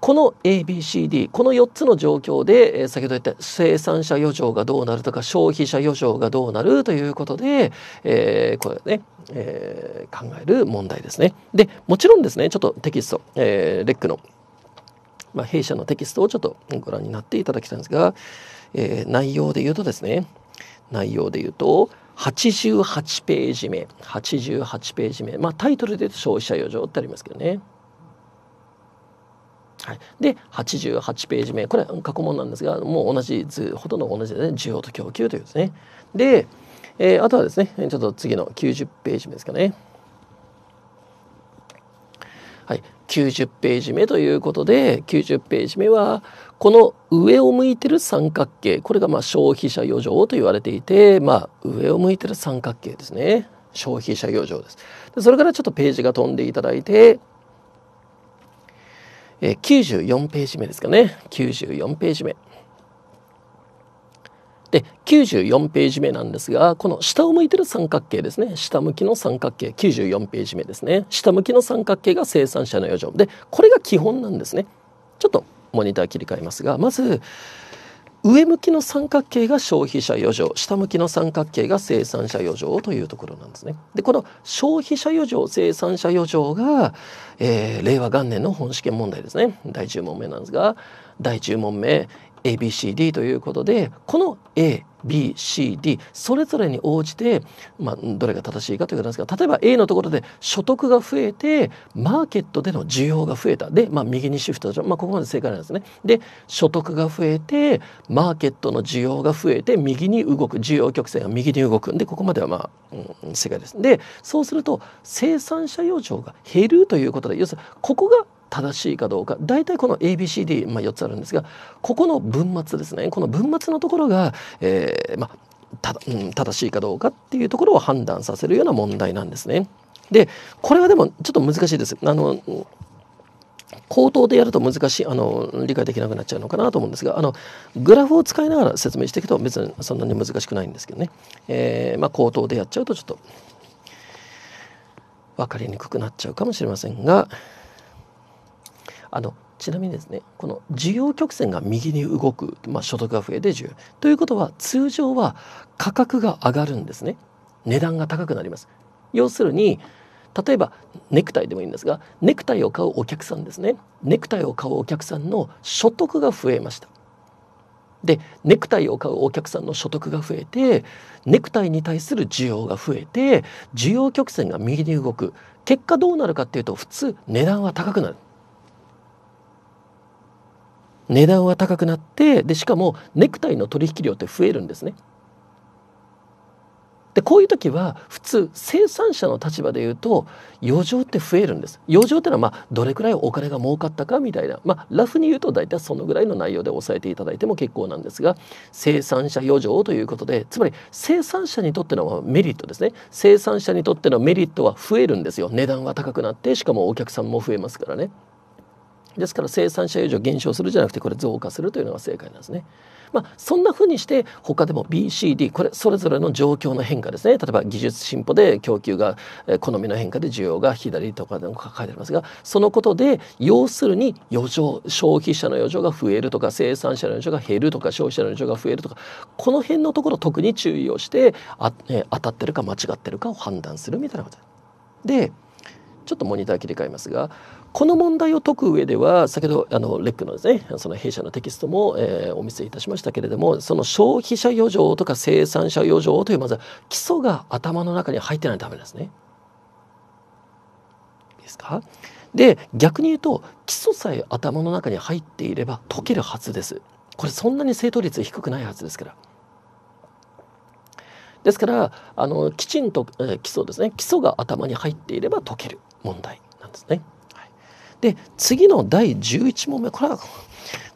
Speaker 1: この ABCD この4つの状況で、え先ほど言った生産者余剰がどうなるとか消費者余剰がどうなるということで、えー、これね、えー、考える問題ですね。でもちろんですねちょっとテキスト、えー、レックの、まあ、弊社のテキストをちょっとご覧になっていただきたいんですが、えー、内容で言うとですね内容で言うと88ページ目88ページ目まあタイトルで言うと消費者余剰ってありますけどね。はい、で88ページ目これは過去問なんですがもう同じ図ほとんど同じですね需要と供給というですねで、えー、あとはですねちょっと次の90ページ目ですかねはい90ページ目ということで90ページ目はこの上を向いてる三角形これがまあ消費者余剰と言われていて、まあ、上を向いてる三角形ですね消費者余剰ですでそれからちょっとページが飛んでいただいてえー、94ページ目ですかね94ページ目で94ページ目なんですがこの下を向いてる三角形ですね下向きの三角形94ページ目ですね下向きの三角形が生産者の余剰でこれが基本なんですねちょっとモニター切り替えますがまず上向きの三角形が消費者余剰下向きの三角形が生産者余剰というところなんですね。でこの消費者余剰生産者余剰が、えー、令和元年の本試験問題ですね第10問目なんですが第10問目 ABCD ということでこの A ABCD それぞれに応じて、まあ、どれが正しいかということなんですが例えば A のところで所得が増えてマーケットでの需要が増えたで、まあ、右にシフトまあ、ここまで正解なんですね。で所得が増えてマーケットの需要が増えて右に動く需要曲線が右に動くんでここまではまあ、うん、正解です。でそうすると生産者余剰が減るということで要するにここが正しいかどうか大体この ABCD、まあ、4つあるんですがここの文末ですねこの文末のところが、えーまあたうん、正しいかどうかっていうところを判断させるような問題なんですね。でこれはでもちょっと難しいです。あの口頭でやると難しいあの理解できなくなっちゃうのかなと思うんですがあのグラフを使いながら説明していくと別にそんなに難しくないんですけどね、えーまあ、口頭でやっちゃうとちょっと分かりにくくなっちゃうかもしれませんが。あのちなみにですねこの需要曲線が右に動く、まあ、所得が増えて10ということは通常は価格が上がるんですね値段が高くなります要するに例えばネクタイでもいいんですがネクタイを買うお客さんですねネクタイを買うお客さんの所得が増えましたでネクタイを買うお客さんの所得が増えてネクタイに対する需要が増えて需要曲線が右に動く結果どうなるかっていうと普通値段は高くなる値段は高くなってでしかもネクタイの取引量って増えるんですね。でこういう時は普通生産者の立場で言うと余剰って増えるんです余剰ってのはまあどれくらいお金が儲かったかみたいなまあラフに言うと大体そのぐらいの内容で押さえていただいても結構なんですが生産者余剰ということでつまり生産者にとってのメリットですね生産者にとってのメリットは増えるんですよ値段は高くなってしかもお客さんも増えますからね。ですから生産者余剰減少するじゃなくてこれ増加するというのが正解なんですね。まあ、そんなふうにして他でも BCD これそれぞれの状況の変化ですね例えば技術進歩で供給が好みの変化で需要が左とかでも書かれてありますがそのことで要するに余剰消費者の余剰が増えるとか生産者の余剰が減るとか消費者の余剰が増えるとかこの辺のところ特に注意をしてあ、ね、当たってるか間違ってるかを判断するみたいなことでちょっとモニター切り替えますがこの問題を解く上では先ほどあのレックのですねその弊社のテキストも、えー、お見せいたしましたけれどもその消費者余剰とか生産者余剰というまずは基礎が頭の中に入ってないとダメですね。ですかで逆に言うと基礎さえ頭の中に入っていれば解けるはずです。これそんなに正答率低くないはずですから。ですからあのきちんと、えー、基礎ですね基礎が頭に入っていれば解ける問題なんですね。で次の第11問目これは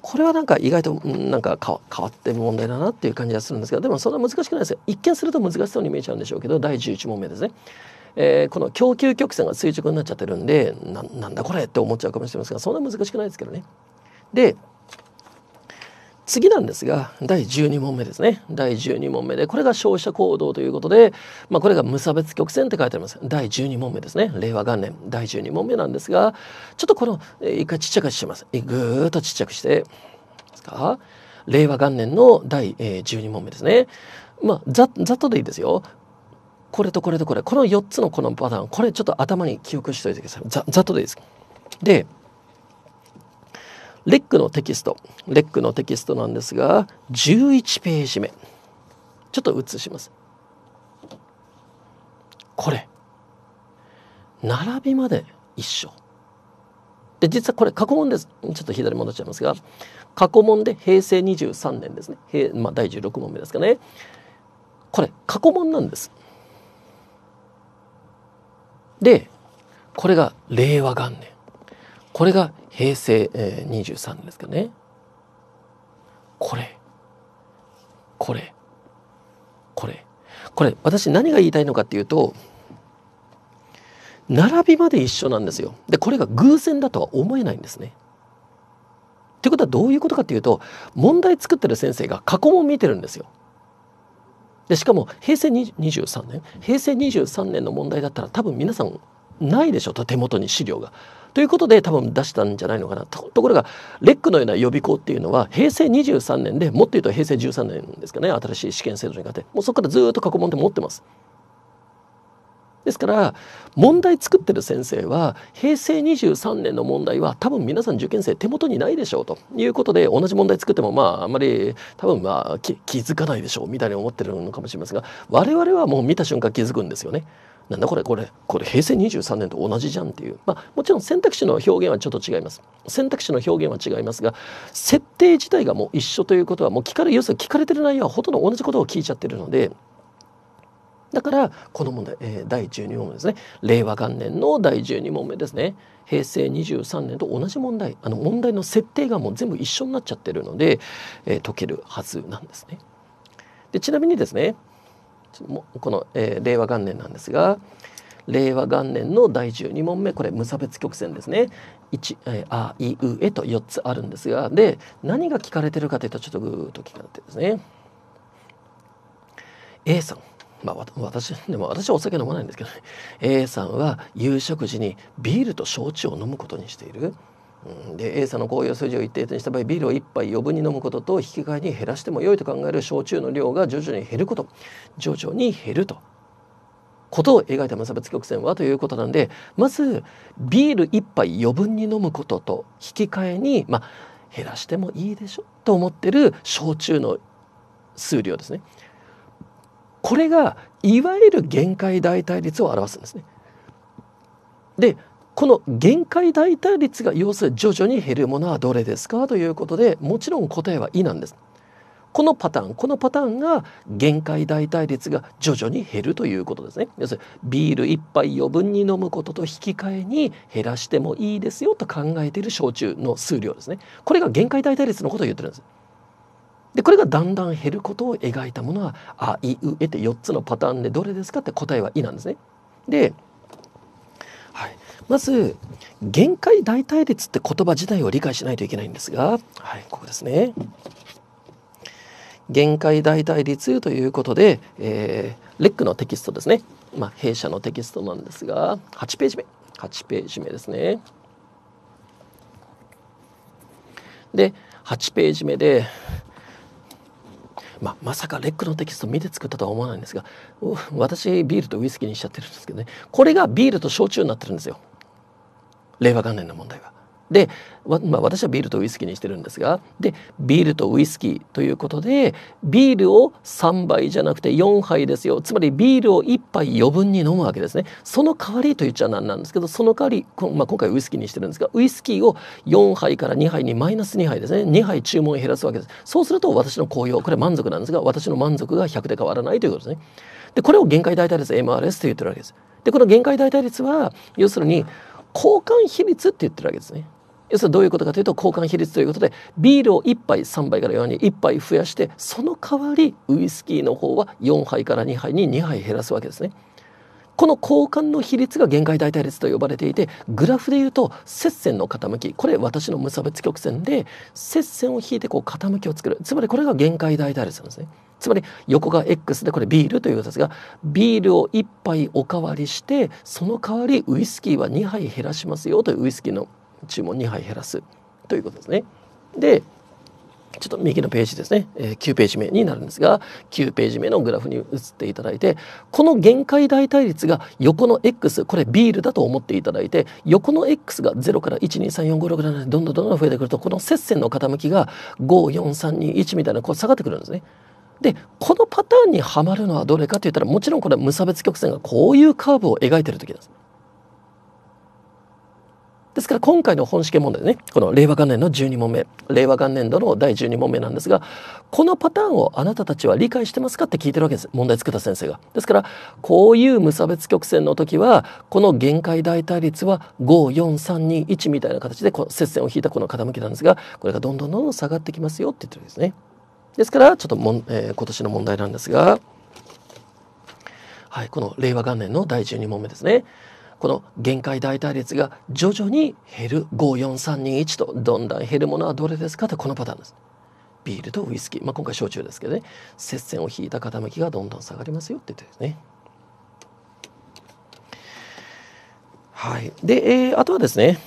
Speaker 1: これはなんか意外となんか変わって問題だなっていう感じがするんですけどでもそんな難しくないですよ一見すると難しそうに見えちゃうんでしょうけど第11問目ですね。えー、この供給曲線が垂直になっちゃってるんでなんだこれって思っちゃうかもしれませんがそんな難しくないですけどね。で次なんですが第12問目ですね第12問目でこれが消費者行動ということで、まあ、これが無差別曲線って書いてあります第12問目ですね令和元年第12問目なんですがちょっとこの、えー、一回ちっちゃくしますぐーっとちっちゃくしてですか令和元年の第、えー、12問目ですねまあざざっとでいいですよこれとこれとこれこの4つのこのパターンこれちょっと頭に記憶しておいてくださいざざっとでいいですでレックのテキストレックのテキストなんですが11ページ目ちょっと写しますこれ並びまで一緒で実はこれ過去問ですちょっと左戻っちゃいますが過去問で平成23年ですね平、まあ、第16問目ですかねこれ過去問なんですでこれが令和元年これが平成、えー、23年ですけどねこれこれこれこれ私何が言いたいのかっていうと並びまで一緒なんですよでこれが偶然だとは思えないんですね。ていうことはどういうことかっていうと問題作ってる先生が過去問見てるんですよ。でしかも平成23年平成23年の問題だったら多分皆さんないでしょと手元に資料が。ということで多分出したんじゃないのかなところがレックのような予備校っていうのは平成23年でもっと言うと平成13年ですかね新しい試験制度にかってもうそこからずっと過去問で持ってます。ですから問題作ってる先生は平成23年の問題は多分皆さん受験生手元にないでしょうということで同じ問題作ってもまああんまり多分まあ気づかないでしょうみたいに思ってるのかもしれませんが我々はもう見た瞬間気づくんですよね。なんだこれこれこれ平成23年と同じじゃんっていう、まあ、もちろん選択肢の表現はちょっと違います選択肢の表現は違いますが設定自体がもう一緒ということはもう聞かれ要するに聞かれてる内容はほとんど同じことを聞いちゃってるのでだからこの問題、えー、第12問目ですね令和元年の第12問目ですね平成23年と同じ問題あの問題の設定がもう全部一緒になっちゃってるので、えー、解けるはずなんですね。でちなみにですねこの、えー、令和元年なんですが令和元年の第12問目これ無差別曲線ですね。えー、あいうえと4つあるんですがで何が聞かれてるかというとちょっとぐーっと聞かれてですね A さんまあ、私でも私はお酒飲まないんですけどね A さんは夕食時にビールと焼酎を飲むことにしている。で A さんの高揚数字を一定にした場合ビールを1杯余分に飲むことと引き換えに減らしても良いと考える焼酎の量が徐々に減ること徐々に減るとことを描いた無差別曲線はということなんでまずビール1杯余分に飲むことと引き換えに、まあ、減らしてもいいでしょと思ってる焼酎の数量ですね。これがいわゆる限界代替率を表すんですね。でこの限界代替率が要するに徐々に減るものはどれですかということでもちろん答えは「い」なんです。このパターンこのパターンが限界代替率が徐々に減るということですね要するにビール1杯余分に飲むことと引き換えに減らしてもいいですよと考えている焼酎の数量ですねこれが限界代替率のことを言ってるんですでこれがだんだん減ることを描いたものは「あいうえ」って4つのパターンでどれですかって答えは「い」なんですねでまず限界大替率って言葉自体を理解しないといけないんですが、はい、ここですね。限界大隊列ということで、えー、レックのテキストですね、まあ、弊社のテキストなんですが8ページ目8ページ目ですね。で8ページ目でまあ、まさかレックのテキスト見て作ったとは思わないんですが私ビールとウイスキーにしちゃってるんですけどねこれがビールと焼酎になってるんですよ。令和元年の問題は。で、まあ、私はビールとウイスキーにしてるんですがでビールとウイスキーということでビールを3杯じゃなくて4杯ですよつまりビールを1杯余分に飲むわけですねその代わりと言っちゃなんなんですけどその代わり、まあ、今回ウイスキーにしてるんですがウイスキーを4杯から2杯にマイナス2杯ですね2杯注文を減らすわけですそうすると私の高揚これ満足なんですが私の満足が100で変わらないということですねでこれを限界代替率 MRS と言ってるわけですでこの限界代替率は要するに交換比率って言ってるわけですね。要するにどういうことかというと交換比率ということでビールを1杯3杯から4に1杯増やしてその代わりウイスキーの方は4杯から2杯に2杯減らすわけですね。この交換の比率が限界代替率と呼ばれていてグラフでいうと接線の傾きこれ私の無差別曲線で接線を引いてこう傾きを作るつまりこれが限界代替率なんですね。つまり横が X でこれビールということですがビールを1杯おかわりしてその代わりウイスキーは2杯減らしますよというウイスキーの注文2杯減らすということですね。でちょっと右のページですね、9ページ目になるんですが9ページ目のグラフに移っていただいてこの限界代替率が横の X これビールだと思っていただいて横の X が0から12345677どんどんどんどん増えてくるとこの接線の傾きが54321みたいなこう下がってくるんですね。でこのパターンにはまるのはどれかといったらもちろんこれは無差別曲線がこういうカーブを描いてる時なんです。ですから今回の本試験問題ねこの令和元年の12問目令和元年度の第12問目なんですがこのパターンをあなたたちは理解してますかって聞いてるわけです問題作った先生が。ですからこういう無差別曲線の時はこの限界大対率は54321みたいな形でこ接線を引いたこの傾きなんですがこれがどんどんどんどん下がってきますよって言ってるわけですね。ですからちょっともん、えー、今年の問題なんですが、はい、この令和元年の第12問目ですね。この限界代替率が徐々に減る5431とどんどん減るものはどれですかってこのパターンです。ビールとウイスキー、まあ、今回焼酎ですけどね接線を引いた傾きがどんどん下がりますよって言ってですね。はい、で、えー、あとはですね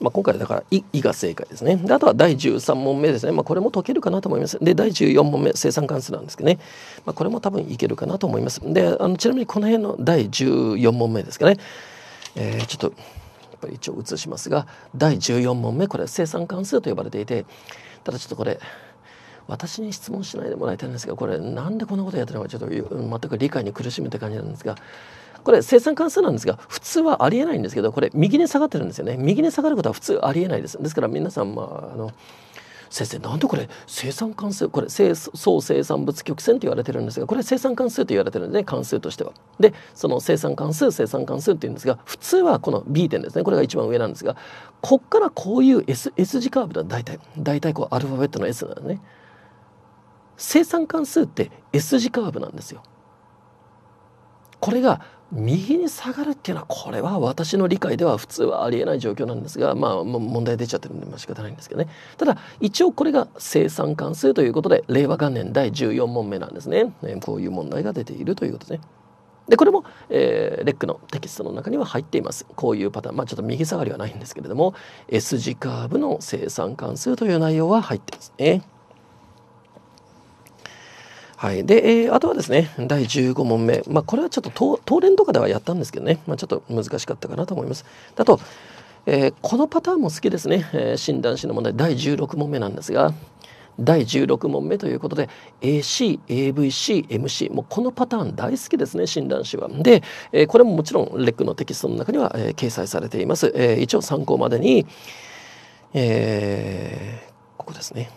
Speaker 1: まあ、今回だから「い」が正解ですねであとは第13問目ですね、まあ、これも解けるかなと思いますで第14問目生産関数なんですけどね、まあ、これも多分いけるかなと思いますであのちなみにこの辺の第14問目ですかね、えー、ちょっとやっぱり一応移しますが第14問目これ生産関数と呼ばれていてただちょっとこれ私に質問しないでもらいたいんですがこれなんでこんなことやってるのかちょっと全く理解に苦しむって感じなんですがこれ生産関数なんですが普通はありえないんですけどこれ右に下がってるんですよね右に下がることは普通ありえないですですから皆さんまああの先生なんでこれ生産関数これ総生産物曲線と言われてるんですがこれ生産関数と言われてるんでね関数としては。でその生産関数生産関数っていうんですが普通はこの B 点ですねこれが一番上なんですがこっからこういう S, S 字カーブだ大体大体こうアルファベットの S なんですね。生産関数って S 字カーブなんですよ。これが右に下がるっていうのはこれは私の理解では普通はありえない状況なんですが、まあ、問題出ちゃってるんで仕方ないんですけどねただ一応これが生産関数ということで令和元年第14問目なんですね、えこういう問題が出ているということですね。でこれも、えー、レックのテキストの中には入っています。こういうパターン、まあ、ちょっと右下がりはないんですけれども S 字カーブの生産関数という内容は入ってますね。はい、で、えー、あとはですね第15問目、まあ、これはちょっと東連とかではやったんですけどね、まあ、ちょっと難しかったかなと思います。あと、えー、このパターンも好きですね、えー、診断士の問題第16問目なんですが第16問目ということで ACAVCMC もうこのパターン大好きですね診断士は。で、えー、これももちろんレックのテキストの中には、えー、掲載されています。えー、一応参考までに、えー、ここですね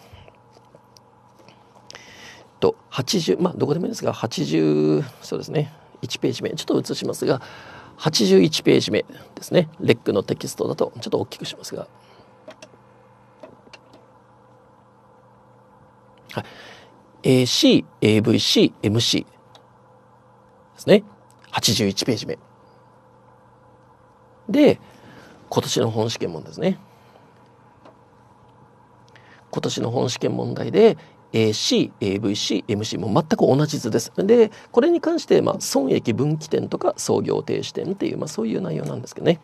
Speaker 1: と80まあどこでもいいですが80そうですね1ページ目ちょっと写しますが81ページ目ですねレックのテキストだとちょっと大きくしますが、はい、ACAVCMC ですね81ページ目で今年の本試験問ですね今年の本試験問題で AC、AVC、MC も全く同じ図です。でこれに関して、まあ、損益分岐点とか創業停止点っていう、まあ、そういう内容なんですけどね。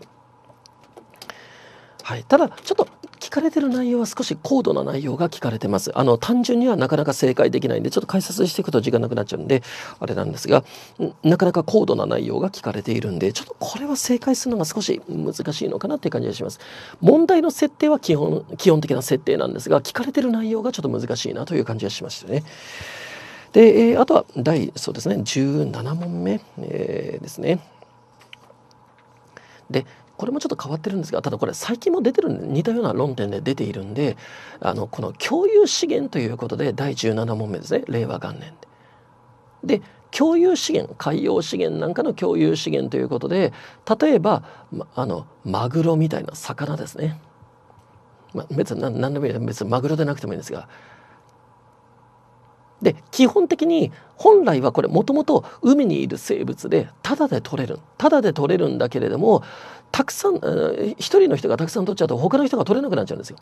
Speaker 1: はい、ただちょっと聞かれてる内容は少し高度な内容が聞かれてますあの単純にはなかなか正解できないんでちょっと解説していくと時間なくなっちゃうんであれなんですがなかなか高度な内容が聞かれているんでちょっとこれは正解するのが少し難しいのかなっていう感じがします問題の設定は基本基本的な設定なんですが聞かれてる内容がちょっと難しいなという感じがしましたねで、えー、あとは第そうですね17問目、えー、ですねでこれもちょっと変わってるんですがただこれ最近も出てる似たような論点で出ているんであのこの共有資源ということで第17問目ですね令和元年で。で共有資源海洋資源なんかの共有資源ということで例えば、ま、あのマグロみたいな魚ですね。ま別に何でもいい別にマグロでなくてもいいんですがで基本的に本来はこれもともと海にいる生物でタダで取れるタダで取れるんだけれどもたくさん一人の人がたくさん取っちゃうと他の人が取れなくなっちゃうんですよ。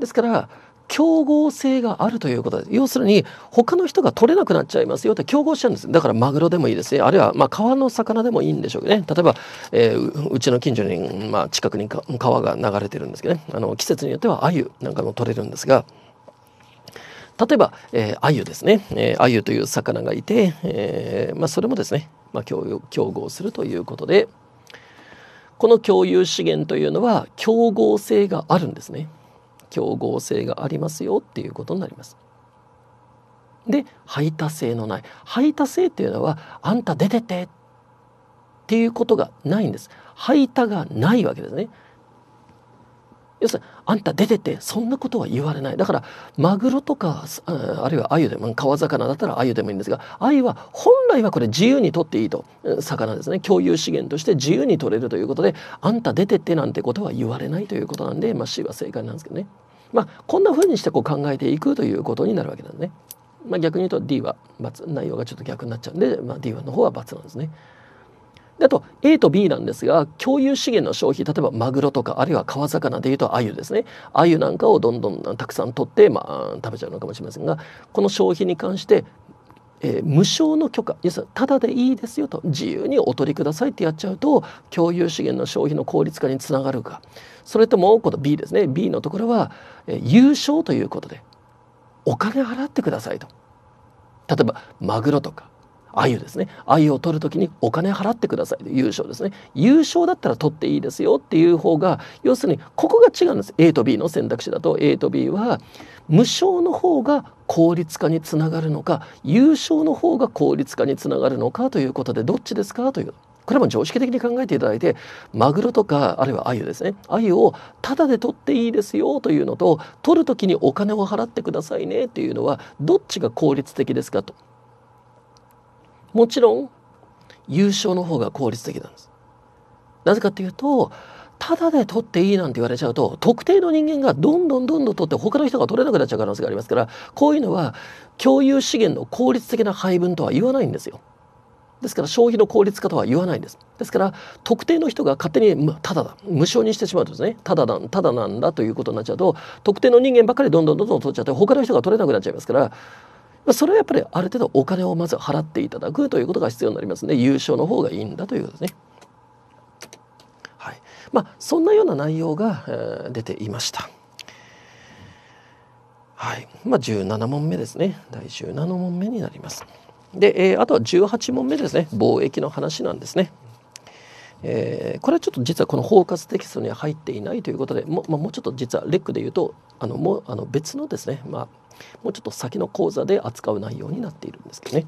Speaker 1: ですから競合性があるということです要するに他の人が取れなくなっちゃいますよって競合しちゃうんですだからマグロでもいいですねあるいはまあ川の魚でもいいんでしょうね例えば、えー、うちの近所に、まあ、近くに川が流れてるんですけどねあの季節によっては鮎なんかも取れるんですが。例えば、えー、アユですね、えー、アユという魚がいて、えーまあ、それもですね、まあ、競合するということでこの共有資源というのは競合性があるんですね競合性がありますよっていうことになりますで排他性のない排他性というのはあんた出ててっていうことがないんです排他がないわけですね要するにあんた出ててそんなことは言われないだからマグロとかあるいはアユでも川魚だったらアユでもいいんですがアユは本来はこれ自由にとっていいと魚ですね共有資源として自由に取れるということであんた出てってなんてことは言われないということなんで、まあ、C は正解なんですけどね。まあ、こんなふうにしてこう考えていくということになるわけなんですね。まあ、逆に言うと D は×内容がちょっと逆になっちゃうんで、まあ、d はの方は×なんですね。あと A と B なんですが共有資源の消費例えばマグロとかあるいは川魚でいうとアユですねアユなんかをどんどんたくさん取って、まあ、食べちゃうのかもしれませんがこの消費に関して、えー、無償の許可要するにただでいいですよと自由にお取りくださいってやっちゃうと共有資源の消費の効率化につながるかそれともこの B ですね B のところは、えー、有償ということでお金払ってくださいと例えばマグロとか鮎ですね鮎を取る時にお金払ってください優勝ですね優勝だったら取っていいですよっていう方が要するにここが違うんです A と B の選択肢だと A と B は無償の方が効率化につながるのか優勝の方が効率化につながるのかということでどっちですかというこれも常識的に考えていただいてマグロとかあるいはアユですねアユをタダで取っていいですよというのと取る時にお金を払ってくださいねっていうのはどっちが効率的ですかともちろん優勝の方が効率的なんです。なぜかっていうとただで取っていいなんて言われちゃうと特定の人間がどんどんどんどん取って他の人が取れなくなっちゃう可能性がありますからこういうのは共有資源の効率的な配分とは言わないんですよ。ですから消費の効率化とは言わないんです。ですから特定の人が勝手にただだ無償にしてしまうとですねただだただなんだということになっちゃうと特定の人間ばっかりどんどんどんどん取っちゃって他の人が取れなくなっちゃいますからそれはやっぱりある程度お金をまず払っていただくということが必要になりますので優勝の方がいいんだということですね。はいまあ、そんなような内容が、えー、出ていました。はいまあ、17問目ですね第17問目になります。で、えー、あとは18問目ですね貿易の話なんですね。えー、これはちょっと実はこの包括テキストには入っていないということでも,、まあ、もうちょっと実はレックで言うとあのもうあの別のですね、まあもうちょっと先の講座で扱う内容になっているんですけどね。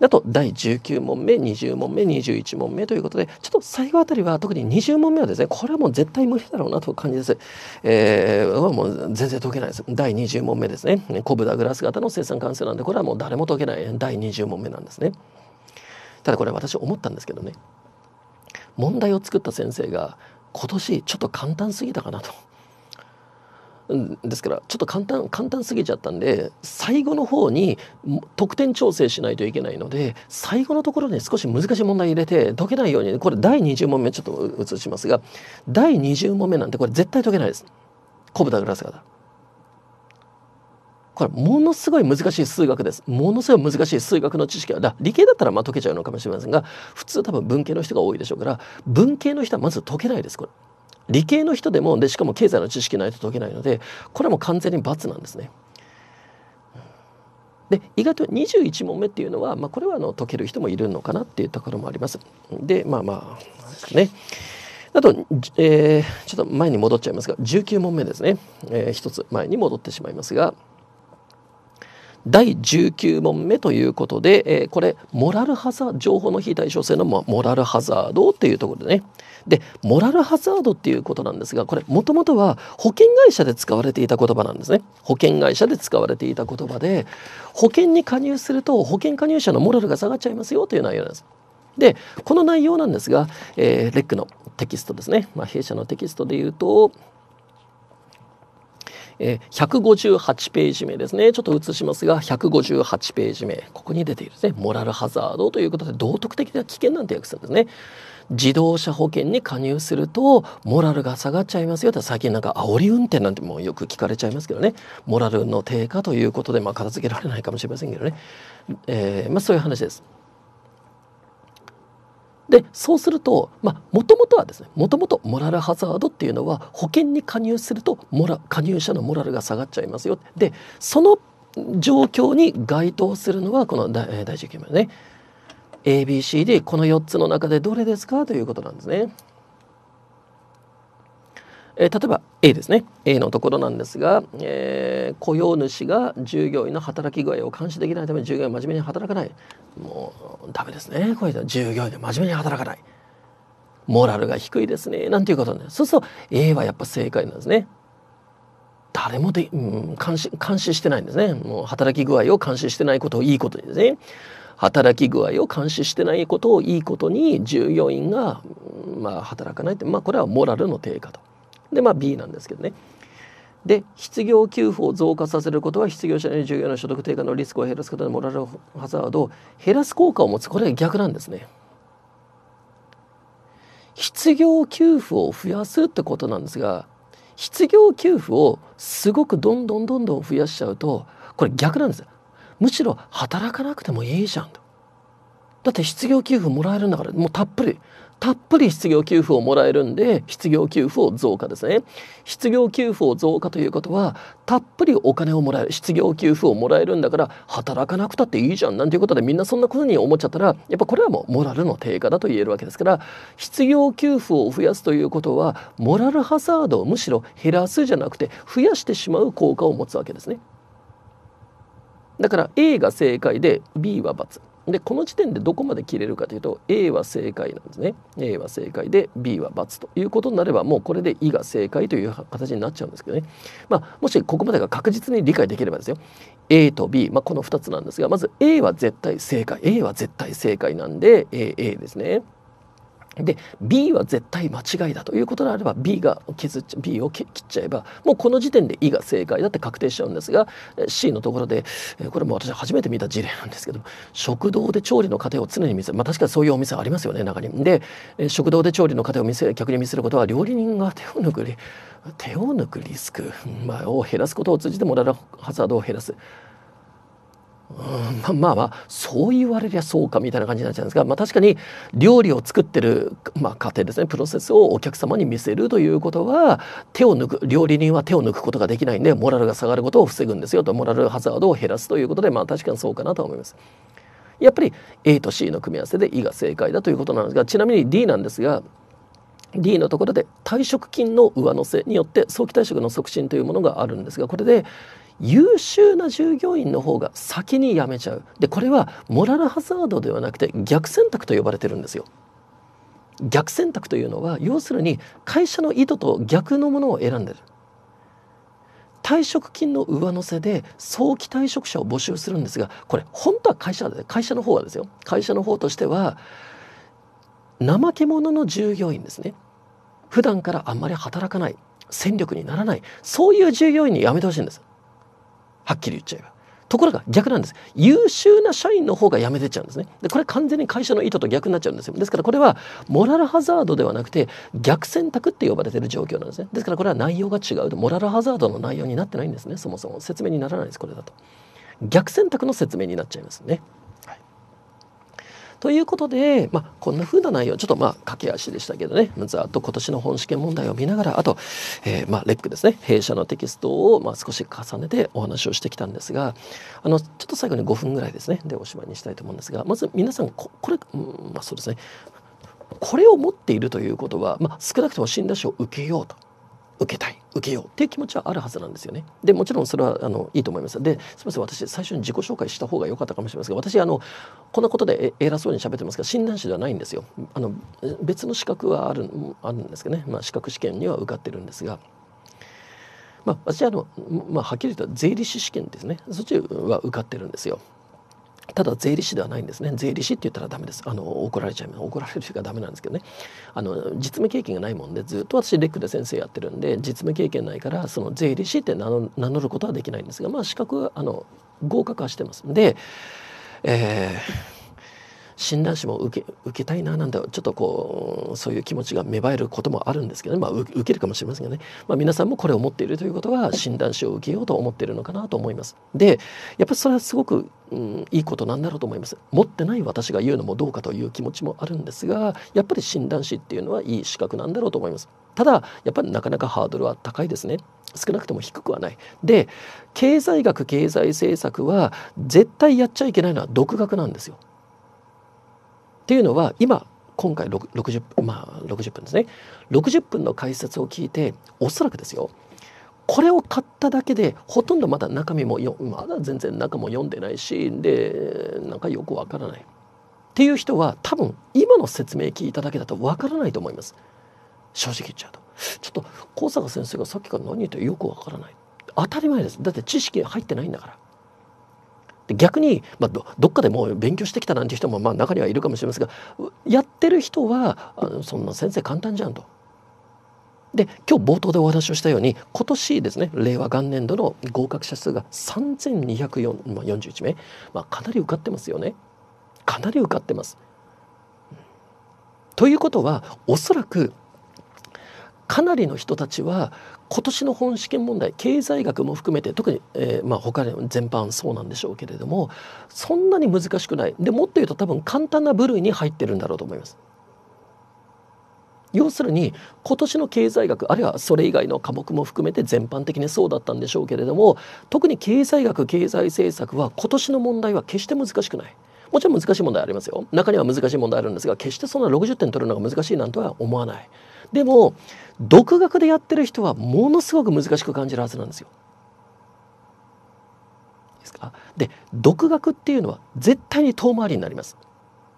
Speaker 1: あと第19問目20問目21問目ということでちょっと最後あたりは特に20問目はですねこれはもう絶対無理だろうなという感じです。えー、もう全然解けないです。第20問目ですね。コブダグラス型の生産関数なんでこれはもう誰も解けない第20問目なんですね。ただこれ私思ったんですけどね問題を作った先生が今年ちょっと簡単すぎたかなと。ですからちょっと簡単簡単すぎちゃったんで最後の方に得点調整しないといけないので最後のところに少し難しい問題入れて解けないようにこれ第20問目ちょっと映しますが第20問目なんてこれ絶対解けないです。コブダグラス型これものすごい難しい数学です。ものすごい難しい数学の知識はだ理系だったらまあ解けちゃうのかもしれませんが普通多分文系の人が多いでしょうから文系の人はまず解けないですこれ。理系の人でもでしかも経済の知識ないと解けないのでこれも完全に罰なんですね。で意外と21問目っていうのは、まあ、これはあの解ける人もいるのかなっていうところもあります。でまあまあですかね。あと、えー、ちょっと前に戻っちゃいますが19問目ですね、えー、つ前に戻ってしまいますが。第19問目ということで、えー、これモラルハザード情報の非対称性のモラルハザードっていうところでねでモラルハザードっていうことなんですがこれもともとは保険会社で使われていた言葉なんですね保険会社で使われていた言葉で保険に加入すると保険加入者のモラルが下がっちゃいますよという内容なんです。でこの内容なんですが、えー、レックのテキストですね、まあ、弊社のテキストで言うとえ158ページ目ですねちょっと写しますが158ページ目ここに出ているですねモラルハザードということで道徳的な危険なんて訳すんですね。自動車保険に加入するとモラルが下がっちゃいますよって最近なんか煽り運転なんてもうよく聞かれちゃいますけどねモラルの低下ということでまあ片付けられないかもしれませんけどね、えーまあ、そういう話です。でそうするともともとはですねもともとモラルハザードっていうのは保険に加入するとモラ加入者のモラルが下がっちゃいますよでその状況に該当するのはこの第19名ね ABCD この4つの中でどれですかということなんですね。えー、例えば A ですね A のところなんですが、えー、雇用主が従業員の働き具合を監視できないため従業員は真面目に働かないもうダメですねこういうの従業員で真面目に働かないモラルが低いですねなんていうことなんですそうすると A はやっぱ正解なんですね誰もで、うん、監視監視してないんですねもう働き具合を監視してないことをいいことにですね働き具合を監視してないことをいいことに従業員が、まあ、働かないって、まあ、これはモラルの低下と。でまあ B なんですけどね。で失業給付を増加させることは失業者に従業の所得低下のリスクを減らすことでモラルハザードを減らす効果を持つこれは逆なんですね。失業給付を増やすってことなんですが失業給付をすごくどんどんどんどん増やしちゃうとこれ逆なんですむしろ働かなくてもいいじゃんだって失業給付もらえるんだからもうたっぷりたっぷり失業給付をもらえるんで失業給付を増加ですね失業給付を増加ということはたっぷりお金をもらえる失業給付をもらえるんだから働かなくたっていいじゃんなんていうことでみんなそんなことに思っちゃったらやっぱこれはもうモラルの低下だと言えるわけですから失業給付を増やすということはモラルハザードをむしろ減らすじゃなくて増やしてしまう効果を持つわけですねだから A が正解で B は×。でこの時点でどこまで切れるかというと A は正解なんですね A は正解で B は×ということになればもうこれで E が正解という形になっちゃうんですけどね、まあ、もしここまでが確実に理解できればですよ A と B、まあ、この2つなんですがまず A は絶対正解 A は絶対正解なんで A, A ですね。で B は絶対間違いだということであれば B, が削っちゃ B を切っちゃえばもうこの時点で E が正解だって確定しちゃうんですが C のところでこれも私初めて見た事例なんですけど食堂で調理の過程を常に見せまあ確かにそういうお店ありますよね中に。で食堂で調理の過程を見せ客に見せることは料理人が手を抜く手を抜くリスク、まあ、を減らすことを通じてもらうハザードを減らすうん、まあまあそう言われりゃそうかみたいな感じになっちゃうんですが、まあ、確かに料理を作ってる、まあ、過程ですねプロセスをお客様に見せるということは手を抜く料理人は手を抜くことができないんでモラルが下がることを防ぐんですよとモラルハザードを減らすということでまあ確かにそうかなと思います。やっぱり A と C の組み合わせで E が正解だということなんですがちなみに D なんですが D のところで退職金の上乗せによって早期退職の促進というものがあるんですがこれで優秀な従業員の方が先に辞めちゃうでこれはモラルハザードではなくて逆選択と呼ばれてるんですよ。逆選択というのは要するに会社の意図と逆のものを選んでる退職金の上乗せで早期退職者を募集するんですがこれ本当は会社で会社の方はですよ会社の方としては怠け者の従業員ですね普段からあんまり働かない戦力にならないそういう従業員に辞めてほしいんですはっきり言っちゃえば。ところが逆なんです優秀な社員の方が辞めてっちゃうんですねでこれ完全に会社の意図と逆になっちゃうんですよですからこれはモラルハザードではなくて逆選択って呼ばれてる状況なんですねですからこれは内容が違うとモラルハザードの内容になってないんですねそもそも説明にならないですこれだと逆選択の説明になっちゃいますねということで、まあ、こんな風な内容ちょっとまあ駆け足でしたけどねざっと今年の本試験問題を見ながらあと、えー、まあレックですね弊社のテキストをまあ少し重ねてお話をしてきたんですがあのちょっと最後に5分ぐらいですねでおしまいにしたいと思うんですがまず皆さんここれ、うん、まあそうですねこれを持っているということは、まあ、少なくとも診断書を受けようと受けたい受けようっていう気持ちはあるはずなんですよね。でもちろんそれはあのいいと思います。ですみません私最初に自己紹介した方が良かったかもしれませんが私あのこんなことで偉そうに喋ってますが診断士ではないんですよ。あの別の資格はあるあるんですけどね、まあ、資格試験には受かってるんですが。まあ、私はあの、まあ、はっきり言うと税理士試験ですねそっちは受かってるんですよ。ただ税理士ではないんですね税理士って言ったらダメですあの怒られちゃいます怒られるというかダメなんですけどねあの実務経験がないもんでずっと私レックで先生やってるんで実務経験ないからその税理士って名乗ることはできないんですがまあ資格あの合格はしてますでえー診断士も受け受けたいななんてちょっとこうそういう気持ちが芽生えることもあるんですけど、ね、まあ、受けるかもしれませんがね、まあ、皆さんもこれを持っているということは診断士を受けようと思っているのかなと思います。でやっぱりそれはすごく、うん、いいことなんだろうと思います。持ってない私が言うのもどうかという気持ちもあるんですがやっぱり診断士っていうのはいい資格なんだろうと思います。ただやっぱりなかなかハードルは高いですね少なくとも低くはないで経済学経済政策は絶対やっちゃいけないのは独学なんですよっていうのは今今回 60, まあ、60分ですね60分の解説を聞いておそらくですよこれを買っただけでほとんどまだ中身もよまだ全然中も読んでないしでなんかよくわからないっていう人は多分今の説明聞いただけだとわからないと思います正直言っちゃうとちょっと高坂先生がさっきから何言ってよくわからない当たり前ですだって知識入ってないんだから逆に、まあど、どっかでもう勉強してきたなんて人もまあ中にはいるかもしれませんがやってる人はあのそんな先生簡単じゃんと。で今日冒頭でお話をしたように今年ですね令和元年度の合格者数が3241名、まあ、かなり受かってますよねかなり受かってます。ということはおそらくかなりの人たちは今年の本試験問題経済学も含めて特に、えー、まあ、他に全般そうなんでしょうけれどもそんなに難しくないでもっと言うと多分簡単な部類に入ってるんだろうと思います。要するに今年の経済学あるいはそれ以外の科目も含めて全般的にそうだったんでしょうけれども特に経済学経済政策は今年の問題は決して難しくない。もちろん難しい問題ありますよ中には難しい問題あるんですが決してそんな60点取るのが難しいなんとは思わないでも独学でやってる人はものすごく難しく感じるはずなんですよ。ですかで独学っていうのは絶対に遠回りになります。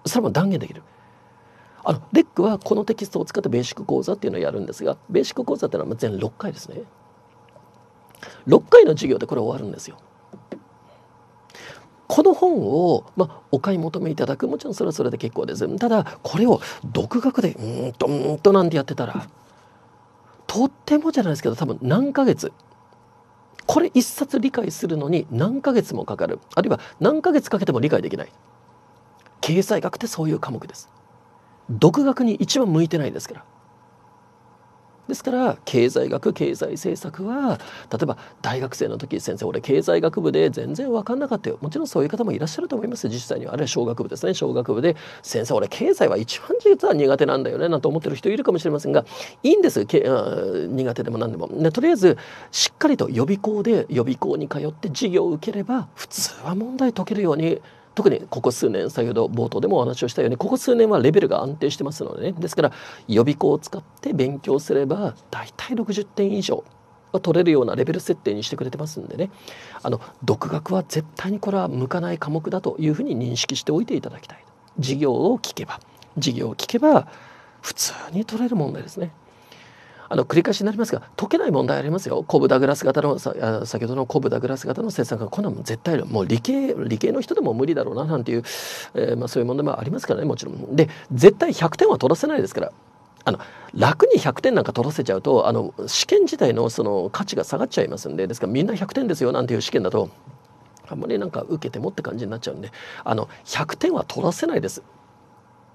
Speaker 1: それも断言できる。あのレックはこのテキストを使ってベーシック講座っていうのをやるんですがベーシック講座っていうのは全6回ですね。6回の授業でこれ終わるんですよ。この本を、まあ、お買い求めいただくもちろんそれはそれで結構ですただこれを独学でうんとうんとなんてやってたらとってもじゃないですけど多分何ヶ月これ一冊理解するのに何ヶ月もかかるあるいは何ヶ月かけても理解できない経済学ってそういう科目です独学に一番向いてないですからですから経済学経済政策は例えば大学生の時先生俺経済学部で全然分かんなかったよもちろんそういう方もいらっしゃると思います実際にはあるいは小学部ですね小学部で先生俺経済は一番実は苦手なんだよねなんて思ってる人いるかもしれませんがいいんですけ苦手でも何でも、ね、とりあえずしっかりと予備校で予備校に通って授業を受ければ普通は問題解けるように特にここ数年先ほど冒頭でもお話をしたようにここ数年はレベルが安定してますのでねですから予備校を使って勉強すれば大体60点以上は取れるようなレベル設定にしてくれてますんでねあの独学は絶対にこれは向かない科目だというふうに認識しておいていただきたい授業を聞けば授業を聞けば普通に取れる問題ですねあの繰り返しになりますが解けない問題ありますよコブダグラス型の先ほどのコブダグラス型の生産がこんなもん絶対もう理系理系の人でも無理だろうななんていう、えー、まあ、そういう問題もありますからねもちろん。で絶対100点は取らせないですから。あの楽に100点なんか取らせちゃうとあの試験自体のその価値が下がっちゃいますんでですからみんな100点ですよなんていう試験だとあんまりなんか受けてもって感じになっちゃうんであの100点は取らせないです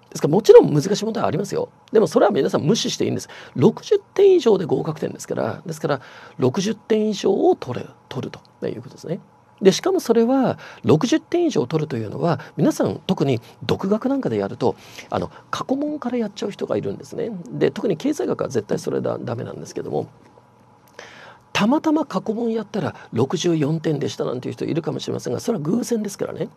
Speaker 1: ですからもちろん難しい問題はありますよでもそれは皆さん無視していいんです60点以上で合格点ですからですから60点以上を取る取るということですね。でしかもそれは60点以上取るというのは皆さん特に独学なんかでやるとあの過去問からやっちゃう人がいるんですね。で特に経済学は絶対それだダメなんですけどもたまたま過去問やったら64点でしたなんていう人いるかもしれませんがそれは偶然ですからね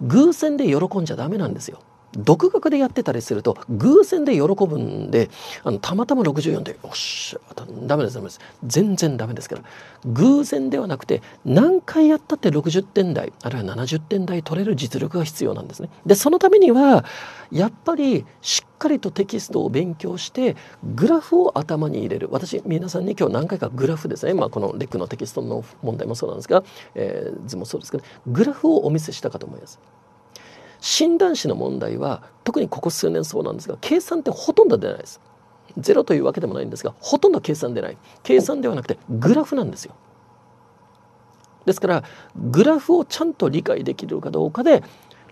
Speaker 1: 偶然で喜んじゃダメなんですよ。独学でやってたりすると偶然で喜ぶんであのたまたま64で「おっしゃダメですダメです全然ダメですから偶然ではなくて何回やったって60点台あるいは70点台取れる実力が必要なんですね。でそのためにはやっぱりしっかりとテキストを勉強してグラフを頭に入れる私皆さんに今日何回かグラフですね、まあ、このレックのテキストの問題もそうなんですが、えー、図もそうですけどグラフをお見せしたかと思います。診断士の問題は特にここ数年そうなんですが計算ってほとんど出ないですゼロというわけでもないんですがほとんど計算出ない計算ではなくてグラフなんですよですからグラフをちゃんと理解できるかどうかで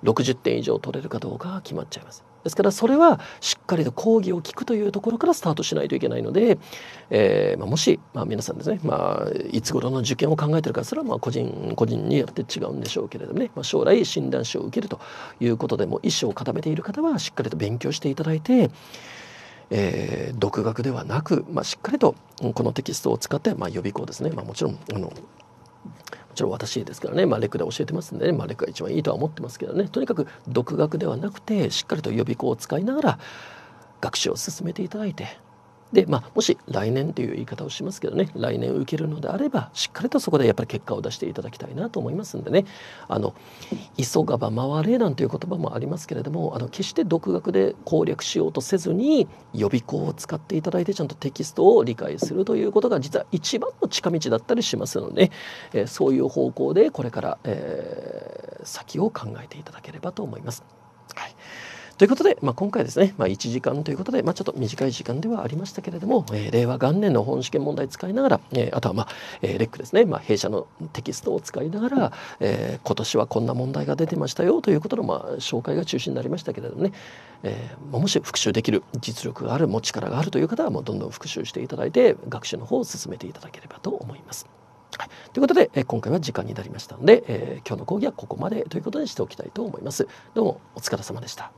Speaker 1: 60点以上取れるかどうかが決まっちゃいますですからそれはしっかりと講義を聞くというところからスタートしないといけないので、えーまあ、もし、まあ、皆さんですね、まあ、いつ頃の受験を考えてるかすらまあ個人個人によって違うんでしょうけれどもね、まあ、将来診断書を受けるということでも意思を固めている方はしっかりと勉強していただいて、えー、独学ではなく、まあ、しっかりとこのテキストを使って、まあ、予備校ですね、まあ、もちろんあのちろん私ですからね、まあ、レクで教えてますんでね、まあ、レクが一番いいとは思ってますけどねとにかく独学ではなくてしっかりと予備校を使いながら学習を進めていただいてで、まあ、もし来年という言い方をしますけどね来年受けるのであればしっかりとそこでやっぱり結果を出していただきたいなと思いますんでねあの急がば回れなんていう言葉もありますけれどもあの決して独学で攻略しようとせずに予備校を使っていただいてちゃんとテキストを理解するということが実は一番の近道だったりしますので、えー、そういう方向でこれから、えー、先を考えていただければと思います。ということで、まあ、今回ですね、まあ、1時間ということで、まあ、ちょっと短い時間ではありましたけれども、えー、令和元年の本試験問題使いながら、えー、あとは、まあえー、レックですね、まあ、弊社のテキストを使いながら、えー、今年はこんな問題が出てましたよということの、まあ、紹介が中心になりましたけれどもね、えー、もし復習できる実力がある持ち力があるという方はもうどんどん復習していただいて学習の方を進めていただければと思います。はい、ということで、えー、今回は時間になりましたので、えー、今日の講義はここまでということにしておきたいと思います。どうもお疲れ様でした。